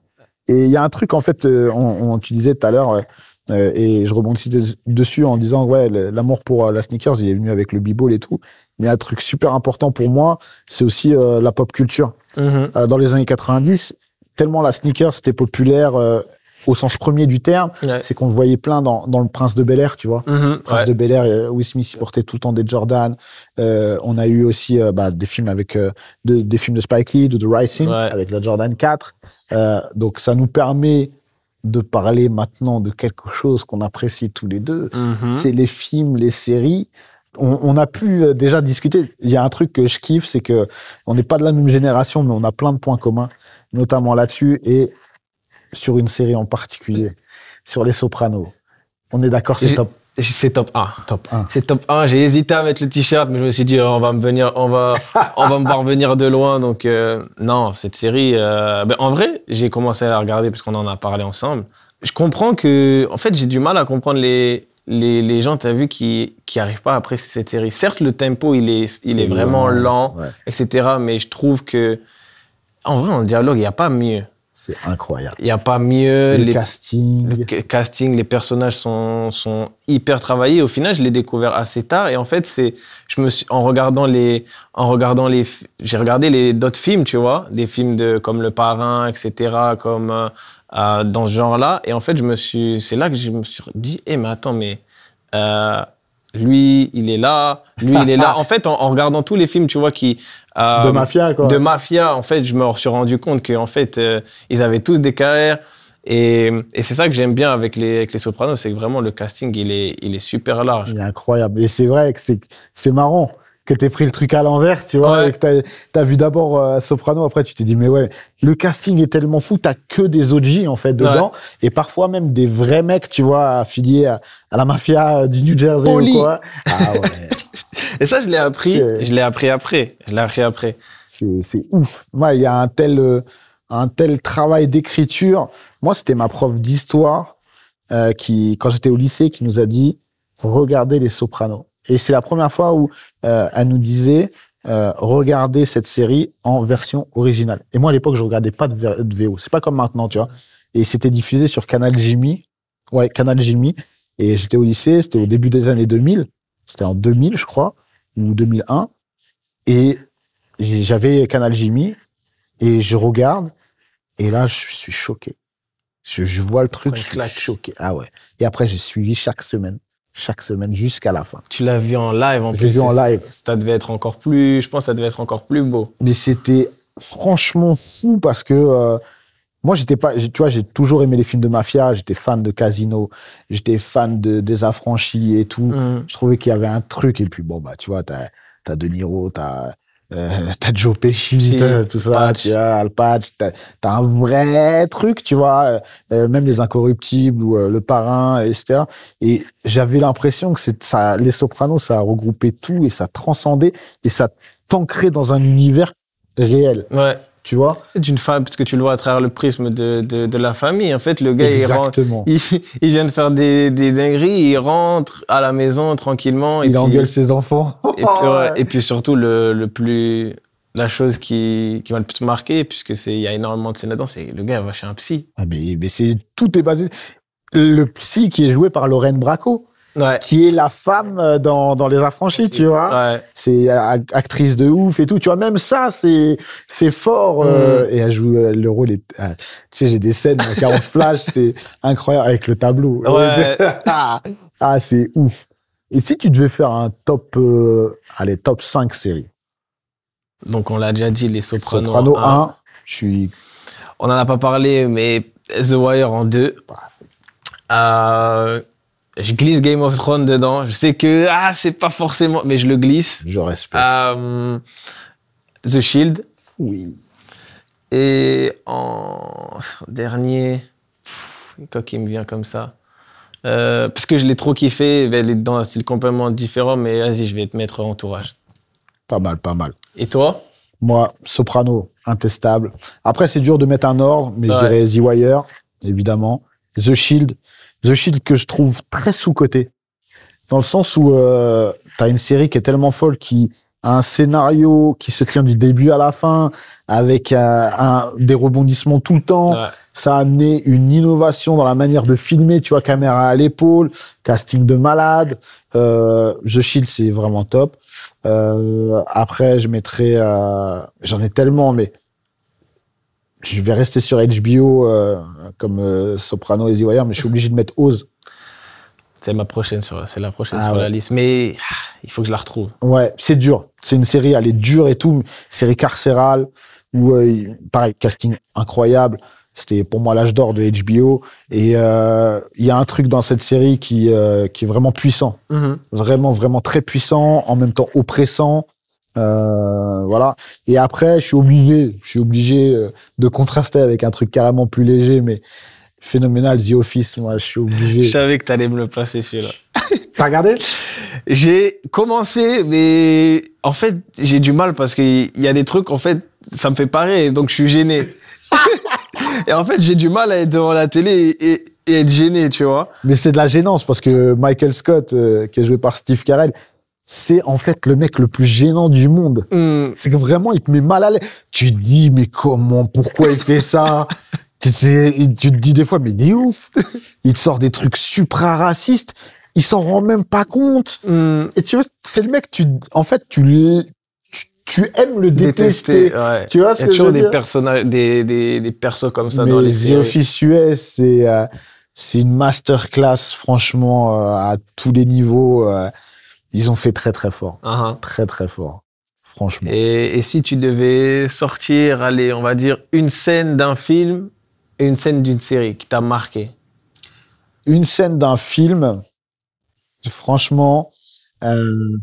Et il y a un truc, en fait, euh, on, on tu disais tout à l'heure, euh, et je rebondis dessus en disant, ouais, l'amour pour euh, la sneakers, il est venu avec le b et tout. Mais un truc super important pour moi, c'est aussi la pop culture. Mm-hmm. dans les années 90, tellement la sneakers était populaire au sens premier du terme, c'est qu'on le voyait plein dans, dans, le Prince de Bel Air, tu vois. Mhm, Prince de Bel Air, euh, Will Smith portait tout le temps des Jordan. Euh, on a eu aussi euh, bah, des films avec de, des films de Spike Lee, de The Rising, avec la Jordan 4. donc ça nous permet de parler maintenant de quelque chose qu'on apprécie tous les deux. Mhm. C'est les films, les séries. On, on, a pu déjà discuter. Il y a un truc que je kiffe, c'est que on n'est pas de la même génération, mais on a plein de points communs, notamment là-dessus. Et sur une série en particulier, sur Les Sopranos, on est d'accord, c'est top. C'est top 1. Top 1. C'est top 1. J'ai hésité à mettre le t-shirt, mais je me suis dit, euh, on va me venir, on va, on va me voir venir de loin. Donc, euh, non, cette série, euh, ben, en vrai, j'ai commencé à la regarder parce qu'on en a parlé ensemble. Je comprends que, en fait, j'ai du mal à comprendre les, les, les gens, t'as vu, qui, qui arrivent pas après cette série. Certes, le tempo, il est, il est, vraiment lent, etc. Mais je trouve que, en vrai, en dialogue, il n'y a pas mieux. C'est incroyable. Il n'y a pas mieux. Les, casting. castings. Le casting, les personnages sont, sont hyper travaillés. Au final, je l'ai découvert assez tard. Et en fait, c'est, je me suis, en regardant les, en regardant les, j'ai regardé les d'autres films, tu vois, des films de comme Le Parrain, etc., comme euh, euh, dans ce genre-là. Et en fait, je me suis, c'est là que je me suis dit, eh, mais attends, mais euh, lui, il est là, lui, il est là. En fait, en regardant tous les films, tu vois, qui, euh, de mafia, quoi. De mafia, en fait, je me suis rendu compte qu'en fait, euh, ils avaient tous des carrières. Et, et c'est ça que j'aime bien avec les, avec les Sopranos, c'est que vraiment le casting, il est, il est super large. Il est incroyable. Et c'est vrai que c'est marrant que t'es pris le truc à l'envers, tu vois, et que t'as as vu d'abord euh, Soprano, après tu t'es dit mais ouais, le casting est tellement fou, t'as que des OG en fait dedans, et parfois même des vrais mecs, tu vois, affiliés à, la mafia euh, du New Jersey ou quoi. Ah ouais. et ça je l'ai appris, je l'ai appris après, je l'ai appris après. C'est ouf. Moi, il y a un tel euh, un tel travail d'écriture. Moi, c'était ma prof d'histoire qui, quand j'étais au lycée, qui nous a dit regardez les Sopranos. Et c'est la première fois où euh, elle nous disait euh, regardez cette série en version originale. Et moi à l'époque je regardais pas de, VO. C'est pas comme maintenant, tu vois. Et c'était diffusé sur Canal Jimmy. Ouais, Canal Jimmy. Et j'étais au lycée, c'était au début des années 2000. C'était en 2000, je crois, ou 2001. Et j'avais Canal Jimmy et je regarde et là je suis choqué. Je, je vois le truc, je suis choqué. Ah ouais. Et après j'ai suivi chaque semaine chaque semaine jusqu'à la fin. Tu l'as vu en live en plus. Je vu en live. Ça devait être encore plus, je pense, que ça devait être encore plus beau. Mais c'était franchement fou parce que euh, moi j'étais pas, tu vois, j'ai toujours aimé les films de mafia. J'étais fan de Casino, j'étais fan de des affranchis et tout. Mm. Je trouvais qu'il y avait un truc et puis bon bah tu vois t'as as De Niro, t'as euh, t'as Joe Pesci, tout ça, tu t'as un vrai truc, tu vois, euh, euh, même les incorruptibles ou le parrain, etc. Et j'avais l'impression que c'est ça, les Sopranos, ça a regroupé tout et ça transcendait et ça t'ancrait dans un univers réel. Ouais. Tu vois D'une femme, parce que tu le vois à travers le prisme de, de, la famille. En fait, le gars, il, il, vient de faire des, des, dingueries, il rentre à la maison tranquillement. il engueule ses enfants. et, puis, surtout, le, le plus la chose qui, qui m'a le plus marqué, puisque c'est il y a énormément de scènes là-dedans, c'est le gars va chez un psy. Ah mais, c'est tout est basé. Le psy qui est joué par Lorraine Bracco qui est la femme euh, dans, dans Les Affranchis, tu vois. C'est actrice de ouf et tout. Tu vois, même ça, c'est, c'est fort. Euh, mm. et elle joue euh, le rôle. tu sais, j'ai des scènes en flash, c'est incroyable avec le tableau. ah, c'est ouf. Et si tu devais faire un top, allez, top 5 séries Donc, on l'a déjà dit, Les Sopranos. Soprano 1, je suis. On n'en a pas parlé, mais The Wire en 2. Euh, je glisse Game of Thrones dedans. Je sais que ah c'est pas forcément, mais je le glisse. Je respecte. Euh, The Shield. Oui. Et en dernier, quoi qui me vient comme ça. Euh, parce que je l'ai trop kiffé, elle est dans un style complètement différent, mais vas-y, je vais te mettre entourage. Pas mal, pas mal. Et toi Moi, Soprano, intestable. Après, c'est dur de mettre un ordre, mais ouais. je The Wire, évidemment. The Shield, The Shield que je trouve très sous-coté. Dans le sens où tu euh, t'as une série qui est tellement folle, qui a un scénario qui se tient du début à la fin, avec euh, des rebondissements tout le temps. Ça a amené une innovation dans la manière de filmer, tu vois, caméra à l'épaule, casting de malade. Euh, The Shield, c'est vraiment top. après, je mettrais... J'en ai tellement, mais je vais rester sur HBO euh, comme euh, Soprano et The Wire, mais je suis obligé de mettre Oz. C'est ma prochaine sur, c'est la prochaine ah liste, mais ah, il faut que je la retrouve. Ouais, c'est dur. C'est une série, elle est dure et tout. Série carcérale où euh, pareil casting incroyable. C'était pour moi l'âge d'or de HBO et il y a un truc dans cette série qui qui est vraiment puissant, mhm. vraiment vraiment très puissant, en même temps oppressant. Euh, voilà. Et après, je suis obligé, je suis obligé euh, de contraster avec un truc carrément plus léger, mais phénoménal, The Office, moi, je suis obligé. je savais que t'allais me le placer celui-là. T'as regardé J'ai commencé, mais en fait, j'ai du mal parce qu'il y a des trucs, en fait, ça me fait pareil, donc je suis gêné. et en fait, j'ai du mal à être devant la télé et, être gêné, tu vois. Mais c'est de la gênance parce que Michael Scott, euh, qui est joué par Steve Carell, c'est en fait le mec le plus gênant du monde. Hmm. C'est que vraiment, il te met mal à l'aise. Tu te dis, mais comment, pourquoi il fait ça tu, te dis des fois, mais des ouf. Il sort des trucs supra racistes. Il s'en rend même pas compte. Hmm. Et tu vois, c'est le mec, tu, en fait, tu, tu, aimes le détester. Tu vois Il y a toujours des personnages, des, des, des, persos comme ça dans les séries. US, c'est euh, c'est une masterclass, franchement, euh, à tous les niveaux. Euh, ils ont fait très très fort. Ah, ah. Très très fort. Franchement. Et, si tu devais sortir, allez, on va dire, une scène d'un film et une scène d'une série qui t'a marqué Une scène d'un film, franchement, euh,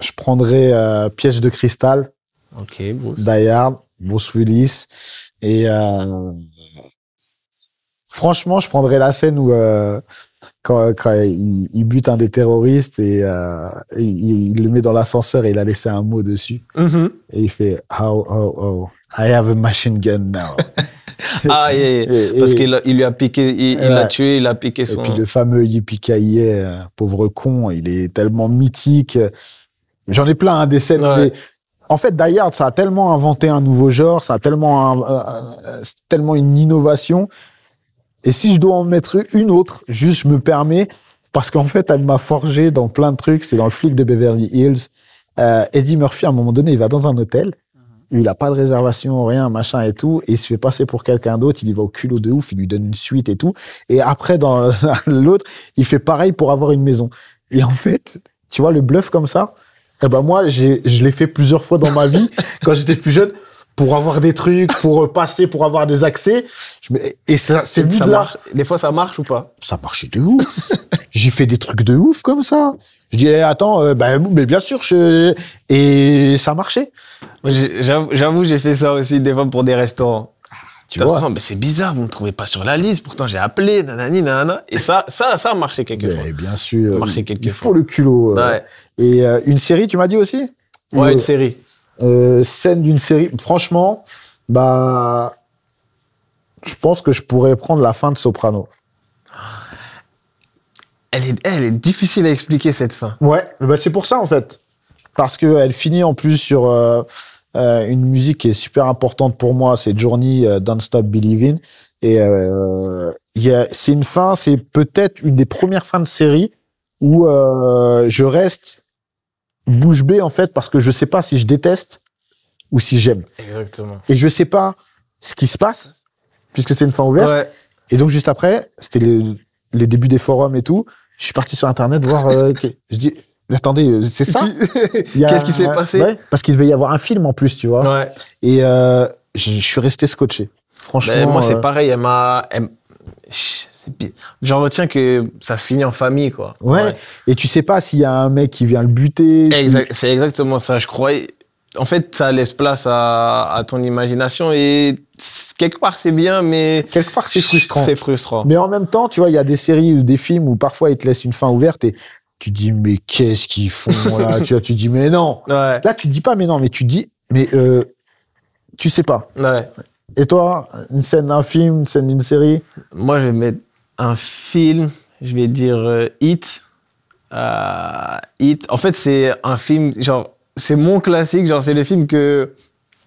je prendrais euh, Piège de cristal. Ok, Bruce. Dayard, Bruce Willis. Et euh, franchement, je prendrais la scène où quand, il, bute un des terroristes et, euh, il, le met dans l'ascenseur et il a laissé un mot dessus. Mm-hmm. Et il fait How, oh, oh, I have a machine gun now. ah, yeah, parce qu'il il lui a piqué, il l'a tué, il a piqué son. Et puis le fameux Yippie euh, pauvre con, il est tellement mythique. J'en ai plein, un hein, des scènes. En fait, Die Hard, ça a tellement inventé un nouveau genre, ça a tellement, euh, tellement une innovation et si je dois en mettre une autre, juste je me permets, parce qu'en fait, elle m'a forgé dans plein de trucs. C'est dans le flic de Beverly Hills. Euh, Eddie Murphy, à un moment donné, il va dans un hôtel. Uh-huh. Il n'a pas de réservation, rien, machin et tout. Et il se fait passer pour quelqu'un d'autre. Il y va au culot de ouf. Il lui donne une suite et tout. Et après, dans l'autre, il fait pareil pour avoir une maison. Et en fait, tu vois, le bluff comme ça, eh ben moi, je l'ai fait plusieurs fois dans ma vie quand j'étais plus jeune pour avoir des trucs, pour euh, passer, pour avoir des accès. Et ça, c'est vu de là. Des fois, ça marche ou pas Ça marchait de ouf. J'ai fait des trucs de ouf comme ça. Je dis, eh, attends, euh, ben, mais bien sûr, je... et ça marchait. J'avoue, j'ai fait ça aussi des fois pour des restaurants. Ah, tu vois. mais c'est bizarre, vous ne me trouvez pas sur la liste. Pourtant, j'ai appelé, Et ça, ça, ça a marché quelquefois. Mais bien sûr. Ça a marché quelquefois. Pour le culot. Euh. et une série, tu m'as dit aussi? Ouais, une série. Euh, scène d'une série. Franchement, bah, je pense que je pourrais prendre la fin de Soprano. Elle est, difficile à expliquer cette fin. Ouais, bah c'est pour ça en fait, parce que elle finit en plus sur euh, euh, une musique qui est super importante pour moi, c'est Journey Don't Stop Believing. Et c'est une fin, c'est peut-être une des premières fins de série où je reste bouge bée, en fait, parce que je sais pas si je déteste ou si j'aime. Exactement. Et je sais pas ce qui se passe, puisque c'est une fin ouverte. Et donc, juste après, c'était les, débuts des forums et tout. Je suis parti sur Internet voir. Euh, je dis, attendez, euh, c'est ça Qu'est-ce qui s'est passé Parce qu'il devait y avoir un film en plus, tu vois. Et euh, je suis resté scotché. Franchement. Ben, moi, c'est pareil. Elle m'a. Elle... J'en retiens que ça se finit en famille, quoi. Ouais. Et tu sais pas s'il y a un mec qui vient le buter. C'est exactement ça. Je croyais. En fait, ça laisse place à, ton imagination et quelque part c'est bien, mais quelque part c'est frustrant. C'est frustrant. Mais en même temps, tu vois, il y a des séries ou des films où parfois ils te laissent une fin ouverte et tu dis mais qu'est-ce qu'ils font là tu, vois, tu dis mais non. Là, tu dis pas mais non, mais tu dis mais euh, tu sais pas. Et toi, une scène d'un film, une scène d'une série Moi, je vais mettre un film, je vais dire Hit. Euh, euh En fait, c'est un film, genre, c'est mon classique, genre, c'est le film que.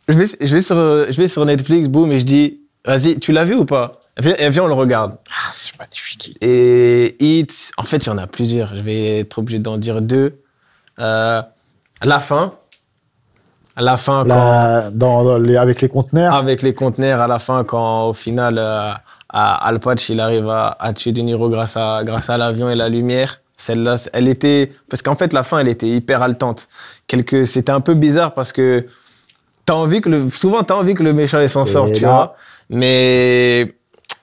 Je vais, je, vais sur, je vais sur Netflix, boum, et je dis, vas-y, tu l'as vu ou pas viens, on le regarde. Ah, c'est magnifique. Et Hit, en fait, il y en a plusieurs. Je vais être obligé d'en dire deux. Euh, la fin. À la fin, quand, dans, les, avec les conteneurs. Avec les conteneurs, à la fin, quand au final, euh, Al Alpatch, il arrive à, tuer Deniro grâce à, grâce à l'avion et la lumière. Celle-là, elle était. Parce qu'en fait, la fin, elle était hyper haletante. C'était un peu bizarre parce que t'as envie que le... souvent, t'as envie que le méchant s'en sorte, tu vois. Mais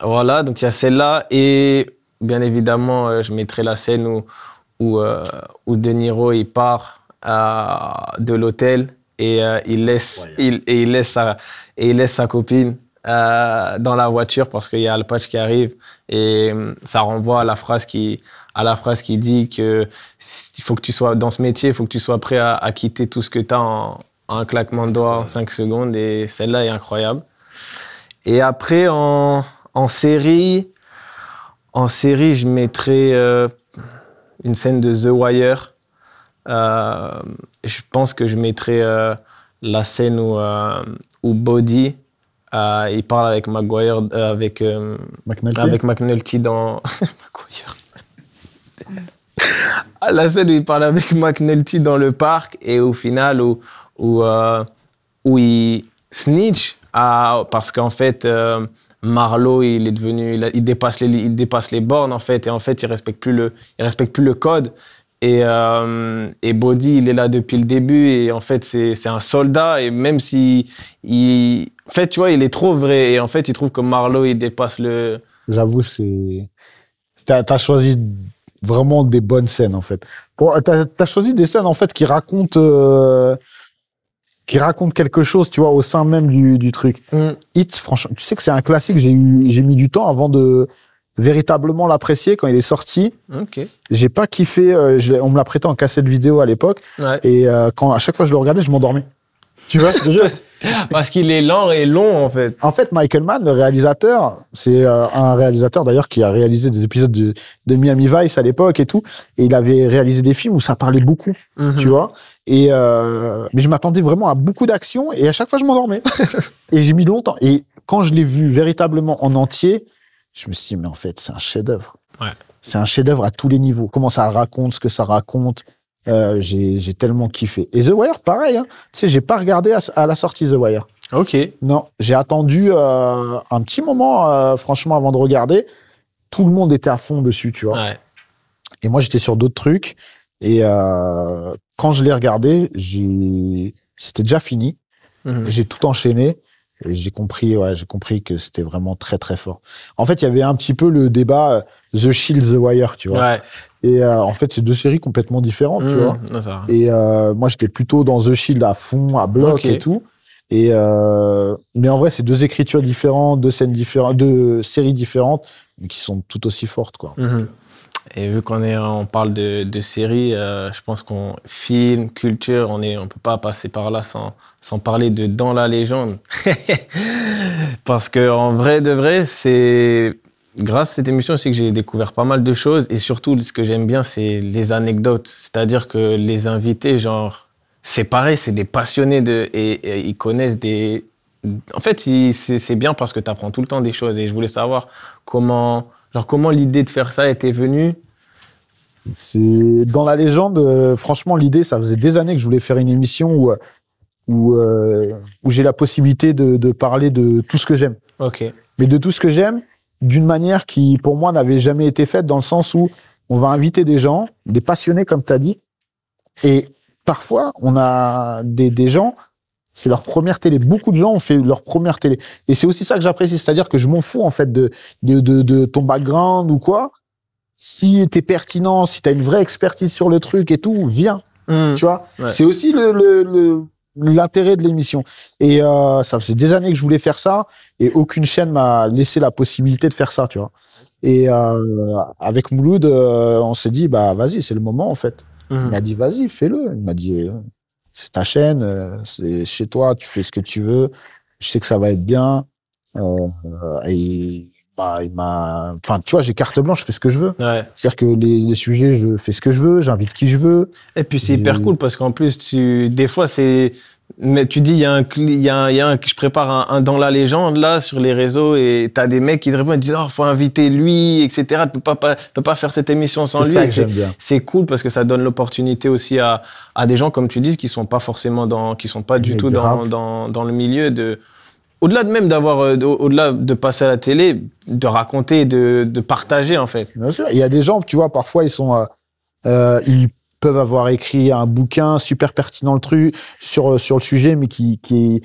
voilà, donc il y a celle-là. Et bien évidemment, euh, je mettrai la scène où, où, euh, De Niro, il part de l'hôtel et, euh, il laisse, et il laisse et il laisse sa copine euh, dans la voiture parce qu'il y a le patch qui arrive et hum, ça renvoie à la phrase qui à la phrase qui dit que il faut que tu sois dans ce métier, il faut que tu sois prêt à, quitter tout ce que tu as en, un claquement de doigts en 5 secondes et celle-là est incroyable. Et après en, série en série, je mettrais euh, une scène de The Wire. Euh, je pense que je mettrais la scène où, où euh, il parle avec Maguire, euh, avec, euh, avec McNulty dans. Maguire. à la scène il parle avec McNulty dans le parc et au final où, où, euh, où il snitch à, ah, parce qu'en fait. Euh, Marlowe, il est devenu, il, il, dépasse les, il dépasse les bornes en fait, et en fait, il respecte plus le, il respecte plus le code. Et, euh, et Bodhi, il est là depuis le début et en fait, c'est un soldat. Et même si. Il... En fait, tu vois, il est trop vrai. Et en fait, il trouve que Marlowe, il dépasse le. J'avoue, c'est. T'as as choisi vraiment des bonnes scènes, en fait. tu T'as as choisi des scènes, en fait, qui racontent. Euh, qui racontent quelque chose, tu vois, au sein même du, du truc. Mm. It, franchement, tu sais que c'est un classique. J'ai mis du temps avant de, véritablement l'apprécier quand il est sorti. J'ai pas kiffé. Euh, on me l'a prêté en cassette vidéo à l'époque. Et euh, quand à chaque fois que je le regardais, je m'endormais. Tu vois Parce qu'il est lent et long en fait. En fait, Michael Mann, le réalisateur, c'est euh, un réalisateur d'ailleurs qui a réalisé des épisodes de, Miami Vice à l'époque et tout. Et il avait réalisé des films où ça parlait beaucoup, mhm. tu vois. Et mais je m'attendais vraiment à beaucoup d'action et à chaque fois je m'endormais. et j'ai mis longtemps. Et quand je l'ai vu véritablement en entier, je me suis dit, mais en fait, c'est un chef-d'œuvre. C'est un chef-d'œuvre à tous les niveaux. Comment ça raconte, ce que ça raconte. Euh, j'ai tellement kiffé. Et The Wire, pareil. Hein. Tu sais, j'ai pas regardé à, la sortie The Wire. Ok. Non, j'ai attendu euh, un petit moment, euh, franchement, avant de regarder. Tout le monde était à fond dessus, tu vois. Et moi, j'étais sur d'autres trucs. Et quand je l'ai regardé, c'était déjà fini. Mhm. J'ai tout enchaîné j'ai compris, ouais, j'ai compris que c'était vraiment très très fort. En fait, il y avait un petit peu le débat euh, The Shield, The Wire, tu vois. Et euh, en fait, c'est deux séries complètement différentes, tu mmh, vois. et euh, moi, j'étais plutôt dans The Shield à fond, à bloc et tout. Et mais en vrai, c'est deux écritures différentes, deux scènes différentes, deux séries différentes, mais qui sont tout aussi fortes, quoi. Mmh. Et vu qu'on on parle de, de séries, euh, je pense qu'on film, culture, on est, on peut pas passer par là sans, sans parler de dans la légende, parce que en vrai de vrai, c'est grâce à cette émission aussi que j'ai découvert pas mal de choses et surtout ce que j'aime bien, c'est les anecdotes, c'est-à-dire que les invités, genre, c'est pareil, c'est des passionnés de et, et ils connaissent des en fait, c'est bien parce que tu apprends tout le temps des choses et je voulais savoir comment alors comment l'idée de faire ça était venue C'est dans la légende. Euh, franchement, l'idée, ça faisait des années que je voulais faire une émission où euh, où, euh, où j'ai la possibilité de, de, parler de tout ce que j'aime. Ok. Mais de tout ce que j'aime d'une manière qui, pour moi, n'avait jamais été faite dans le sens où on va inviter des gens, des passionnés comme tu as dit, et parfois on a des, des gens c'est leur première télé. Beaucoup de gens ont fait leur première télé. Et c'est aussi ça que j'apprécie. C'est-à-dire que je m'en fous, en fait, de, de, de, ton background ou quoi. Si t'es pertinent, si t'as une vraie expertise sur le truc et tout, viens. Hmm. Tu vois? C'est aussi le, l'intérêt de l'émission. Et euh, ça faisait des années que je voulais faire ça, et aucune chaîne m'a laissé la possibilité de faire ça, tu vois. Et euh, avec Mouloud, euh, on s'est dit, bah vas-y, c'est le moment en fait. Hmm. Il m'a dit, vas-y, fais-le. Il m'a dit, c'est ta chaîne, euh, c'est chez toi, tu fais ce que tu veux. Je sais que ça va être bien. Euh, euh, et bah, il m'a, enfin, tu vois, j'ai carte blanche, je fais ce que je veux. C'est-à-dire que les, sujets, je fais ce que je veux, j'invite qui je veux. Et puis c'est hyper cool parce qu'en plus, tu, des fois, c'est mais tu dis, il y a un, il y a y a je prépare un, dans la légende là sur les réseaux et t'as des mecs qui te répondent, ils disent, oh, faut inviter lui, etc. Tu peux pas, peux pas faire cette émission sans lui. C'est cool parce que ça donne l'opportunité aussi à, à des gens, comme tu dis, qui sont pas forcément dans, qui sont pas du tout dans, dans, dans, le milieu de, au-delà de même d'avoir, euh, au-delà de passer à la télé, de raconter, de, de partager en fait. Bien sûr, il y a des gens, tu vois, parfois ils sont, euh, euh, ils peuvent avoir écrit un bouquin super pertinent le truc sur euh, sur le sujet, mais qui qui est,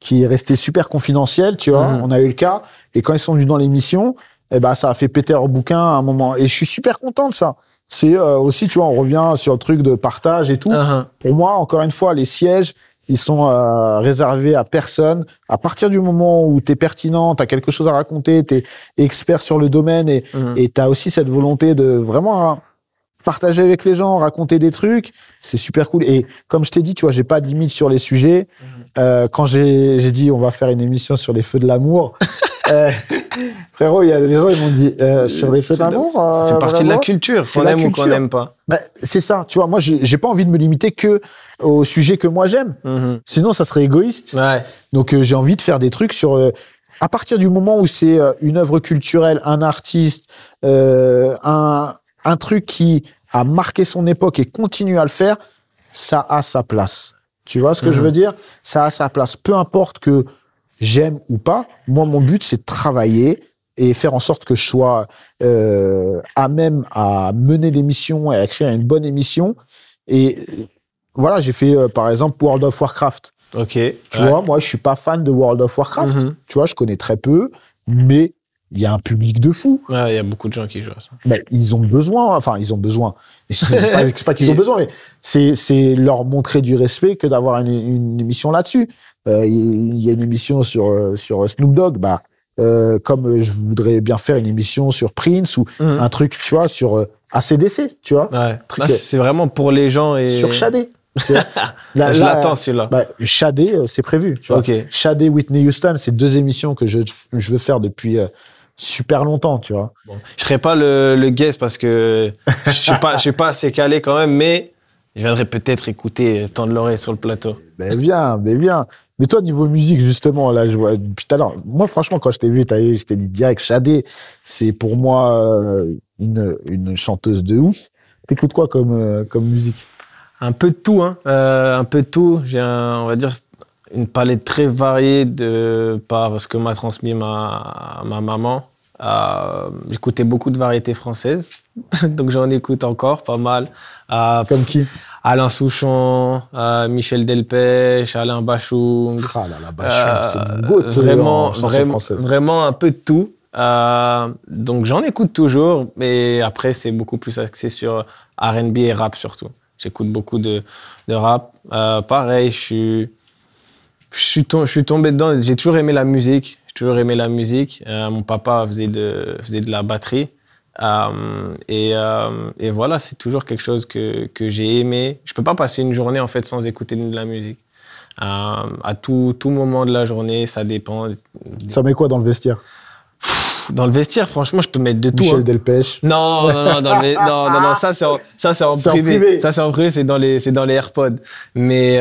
qui est resté super confidentiel, tu vois. Mhm. On a eu le cas. Et quand ils sont venus dans l'émission, eh ben ça a fait péter leur bouquin à un moment. Et je suis super content de ça. C'est euh, aussi, tu vois, on revient sur le truc de partage et tout. Uh-huh. Pour moi, encore une fois, les sièges, ils sont euh, réservés à personne. À partir du moment où tu es pertinent, tu as quelque chose à raconter, tu es expert sur le domaine et mmh. tu as aussi cette volonté de vraiment partager avec les gens, raconter des trucs, c'est super cool. Et comme je t'ai dit, tu vois, j'ai pas de limite sur les sujets. Mhm. Euh, quand j'ai dit on va faire une émission sur les feux de l'amour, euh, frérot, il y a des gens ils m'ont dit euh, sur les feux de l'amour. C'est euh, fait partie de la culture, qu'on aime ou qu'on n'aime pas. Bah, c'est ça, tu vois. Moi, j'ai pas envie de me limiter que au sujet que moi j'aime. Mhm. Sinon, ça serait égoïste. Ouais. Donc, euh, j'ai envie de faire des trucs sur à partir du moment où c'est une œuvre culturelle, un artiste, euh, un, un truc qui a marqué son époque et continue à le faire, ça a sa place. Tu vois ce que je veux mhm. dire Ça a sa place. Peu importe que j'aime ou pas, moi, mon but, c'est de travailler et faire en sorte que je sois euh, à même à mener l'émission et à créer une bonne émission. Et voilà, j'ai fait, euh, par exemple, World of Warcraft. Ok. Tu vois, moi, je suis pas fan de World of Warcraft. Mhm. Tu vois, je connais très peu, mais il y a un public de fous. Il y a beaucoup de gens qui jouent à ça. ils ont besoin, enfin, ils ont besoin. C'est pas, pas qu'ils ont besoin, mais c'est leur montrer du respect que d'avoir une, émission là-dessus. Euh, il y a une émission sur, sur Snoop Dogg, bah, euh, comme je voudrais bien faire une émission sur Prince ou mhm. un truc, tu vois, sur euh, ACDC, tu vois. Ah, c'est vraiment pour les gens et. Sur Shadé. je l'attends celui-là. Bah, Shadé, c'est prévu. Tu Shadé, Whitney Houston, c'est deux émissions que je, veux faire depuis super longtemps, tu vois. Je serai pas le, le guess parce que je suis pas, je suis pas assez calé quand même, mais je viendrai peut-être écouter Tant de l'oreille sur le plateau. Ben viens, mais ben viens. Mais toi, niveau musique, justement, là, je vois, depuis tout à l'heure, moi, franchement, quand je t'ai vu, je t'ai dit direct, Shadé, c'est pour moi euh, une, chanteuse de ouf. T'écoutes quoi comme, euh, comme musique Un peu de tout, hein. Euh, un peu de tout. J'ai, on va dire, une palette très variée de par ce que m'a transmis ma, ma maman. Euh, j'écoutais beaucoup de variétés françaises, donc j'en écoute encore pas mal. à euh, Comme qui Alain Souchon, euh, Michel Delpech, Alain Bachung. Ah là, là, Bachung, c'est vraiment, vraiment, vraiment un peu de tout. donc j'en écoute toujours, mais après c'est beaucoup plus axé sur R&B et rap surtout. J'écoute beaucoup de, de rap. pareil, je suis je suis, tombé, dedans. J'ai toujours aimé la musique. J'ai toujours aimé la musique. Euh, mon papa faisait de, faisait de la batterie. Euh, euh, et, voilà, c'est toujours quelque chose que, que j'ai aimé. Je peux pas passer une journée en fait sans écouter de la musique. à tout, tout moment de la journée, ça dépend. Ça met quoi dans le vestiaire dans le vestiaire, franchement, je peux mettre de tout. Michel hein. Delpech. Non, non, non, dans ça c'est en, c'est privé. Ça c'est en privé, c'est dans les, dans les AirPods. Mais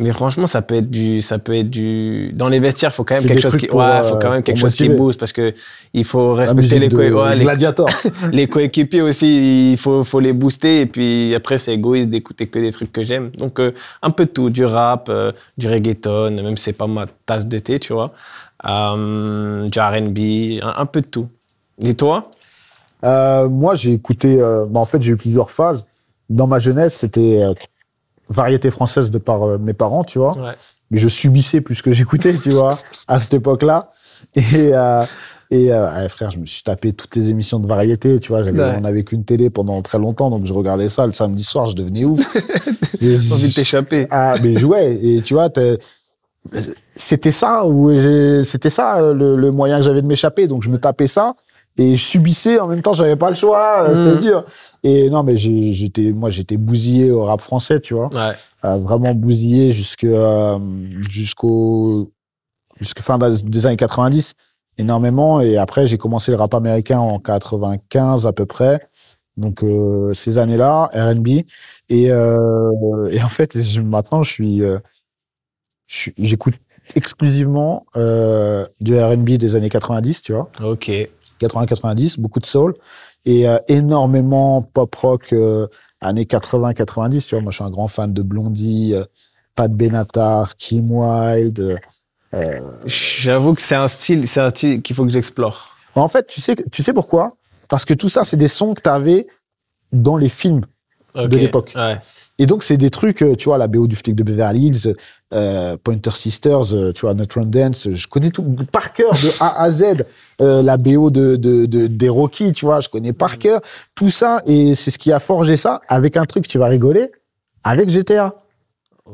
mais franchement, ça peut être du, ça peut être du. Dans les vestiaires, faut quand même euh, quelque chose qui, faut quand même quelque chose qui booste parce que il faut respecter les, les... coéquipiers aussi, il faut, faut les booster et puis après c'est égoïste d'écouter que des trucs que j'aime. Donc euh, un peu de tout, du rap, euh, du reggaeton, même si c'est pas ma tasse de thé, tu vois, du R&B, un, peu de tout. Et toi Moi, j'ai écouté. Bah, en fait, j'ai eu plusieurs phases. Dans ma jeunesse, c'était variété française de par euh, mes parents, tu vois. Mais je subissais plus que j'écoutais, tu vois, à cette époque-là. Et, euh, et euh, frère, je me suis tapé toutes les émissions de variété, tu vois. On n'avait qu'une télé pendant très longtemps, donc je regardais ça le samedi soir, je devenais ouf. J'ai envie de t'échapper. Ah, mais ouais, et tu vois, c'était ça, ou c'était ça le moyen que j'avais de m'échapper. Donc je me tapais ça et je subissais en même temps j'avais pas le choix euh, mhm. c'était dur et non mais j'étais moi j'étais bousillé au rap français tu vois euh, vraiment bousillé jusque euh, jusqu'au fin des années 90 énormément et après j'ai commencé le rap américain en 95 à peu près donc ces années là R&B et et en fait maintenant je suis j'écoute exclusivement du R&B des années 90 tu vois ok 80-90, beaucoup de soul et euh, énormément pop rock euh, années 80-90. Tu vois, moi, je suis un grand fan de Blondie, euh, Pat Benatar, Kim Wilde. Euh, J'avoue que c'est un style, c'est un style qu'il faut que j'explore. En fait, tu sais, tu sais pourquoi Parce que tout ça, c'est des sons que tu avais dans les films de l'époque. Et donc, c'est des trucs, euh, tu vois, la BO du flic de Beverly Hills, euh, Pointer Sisters, euh, tu vois, Notre Dance, je connais tout par cœur de A à Z, la BO de, des Rocky, tu vois, je connais par mm. cœur tout ça et c'est ce qui a forgé ça avec un truc, tu vas rigoler, avec GTA.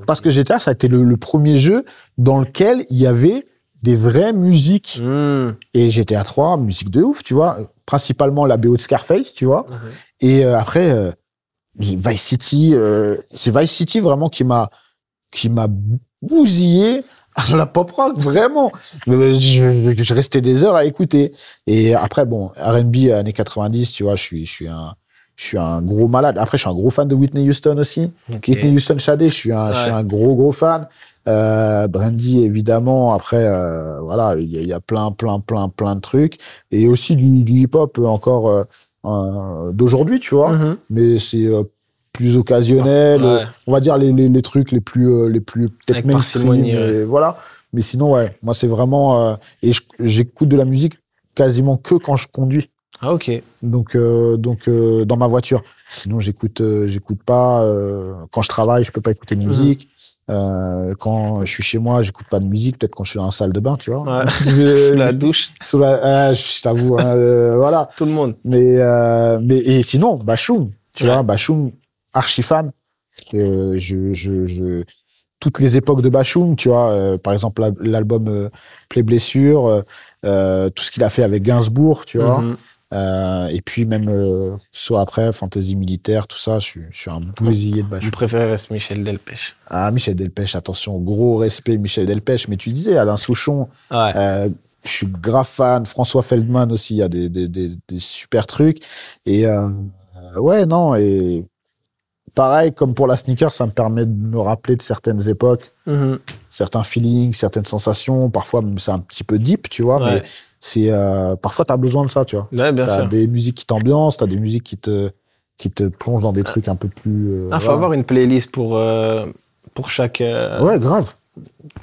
Parce que GTA, ça a été le, premier jeu dans lequel il y avait des vraies musiques. Mm. Et GTA 3, musique de ouf, tu vois, principalement la BO de Scarface, tu vois. Uh-huh. Et après, Vice City, euh, c'est Vice City vraiment qui m'a qui m'a bousillé à la pop rock vraiment. je, restais des heures à écouter. Et après bon, R&B années 90, tu vois, je suis je suis un je suis un gros malade. Après, je suis un gros fan de Whitney Houston aussi. Whitney Houston Shadé, je suis un, je suis un gros gros fan. Euh, Brandy évidemment. Après, euh, voilà, il y, a plein plein plein plein de trucs et aussi du, hip hop encore. Euh, d'aujourd'hui, tu vois. Mhm. Mais c'est euh, plus occasionnel. on va dire les, les, trucs les plus, euh, les plus peut-être mainstream. Voilà. Mais sinon, ouais, moi, c'est vraiment. et j'écoute de la musique quasiment que quand je conduis. Ah, ok. Donc, donc dans ma voiture. Sinon, j'écoute j'écoute pas. quand je travaille, je peux pas écouter de mhm. musique. Euh, quand je suis chez moi, j'écoute pas de musique. Peut-être quand je suis dans la salle de bain, tu vois. sous la douche. Sous la, ah, je t'avoue, hein, euh, voilà. Tout le monde. Mais, euh, mais et sinon, Bachoum, tu vois, Bachoum, archi fan. je, je, je, toutes les époques de Bachoum, tu vois, par exemple l'album Play Blessure, tout ce qu'il a fait avec Gainsbourg, tu vois, mhm. Euh, et puis même euh, soit après, fantasy militaire, tout ça, je, suis un bousillier de bâche. Je préfère reste Michel Delpech. Ah, Michel Delpech, attention, gros respect Michel Delpech. Mais tu disais, Alain Souchon, euh, je suis grave fan. François Feldman aussi, il y a des, super trucs. Et ouais, non, et pareil, comme pour la sneaker, ça me permet de me rappeler de certaines époques, mm-hmm. certains feelings, certaines sensations. Parfois, c'est un petit peu deep, tu vois, c'est euh, parfois t'as besoin de ça, tu vois. bien t'as des musiques qui t'ambiancent, as des musiques qui te qui te plongent dans des euh, trucs un peu plus. il euh, ah, faut avoir une playlist pour euh, pour chaque. ouais, grave.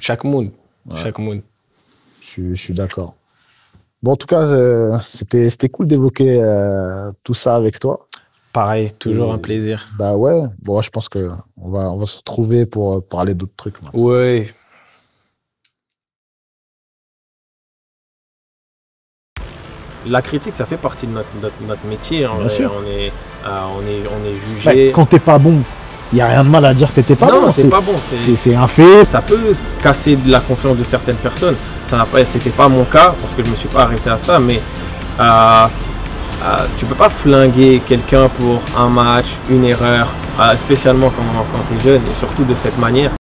Chaque mood, chaque mood. Je, suis d'accord. Bon, en tout cas, c'était c'était cool d'évoquer tout ça avec toi. Pareil, toujours un plaisir. Bah ouais. Bon, je pense que on va on va se retrouver pour parler d'autres trucs. Maintenant. Ouais. la critique, ça fait partie de notre, métier. on, hein. On, est, euh, on, est, on est jugé. quand t'es pas bon, il n'y a rien de mal à dire que t'es pas, bon. non, bon. pas bon. C'est un fait. Ça peut casser de la confiance de certaines personnes. Ça n'a pas, c'était pas mon cas parce que je me suis pas arrêté à ça, mais euh, euh, tu peux pas flinguer quelqu'un pour un match, une erreur, euh, spécialement quand, quand tu jeune et surtout de cette manière.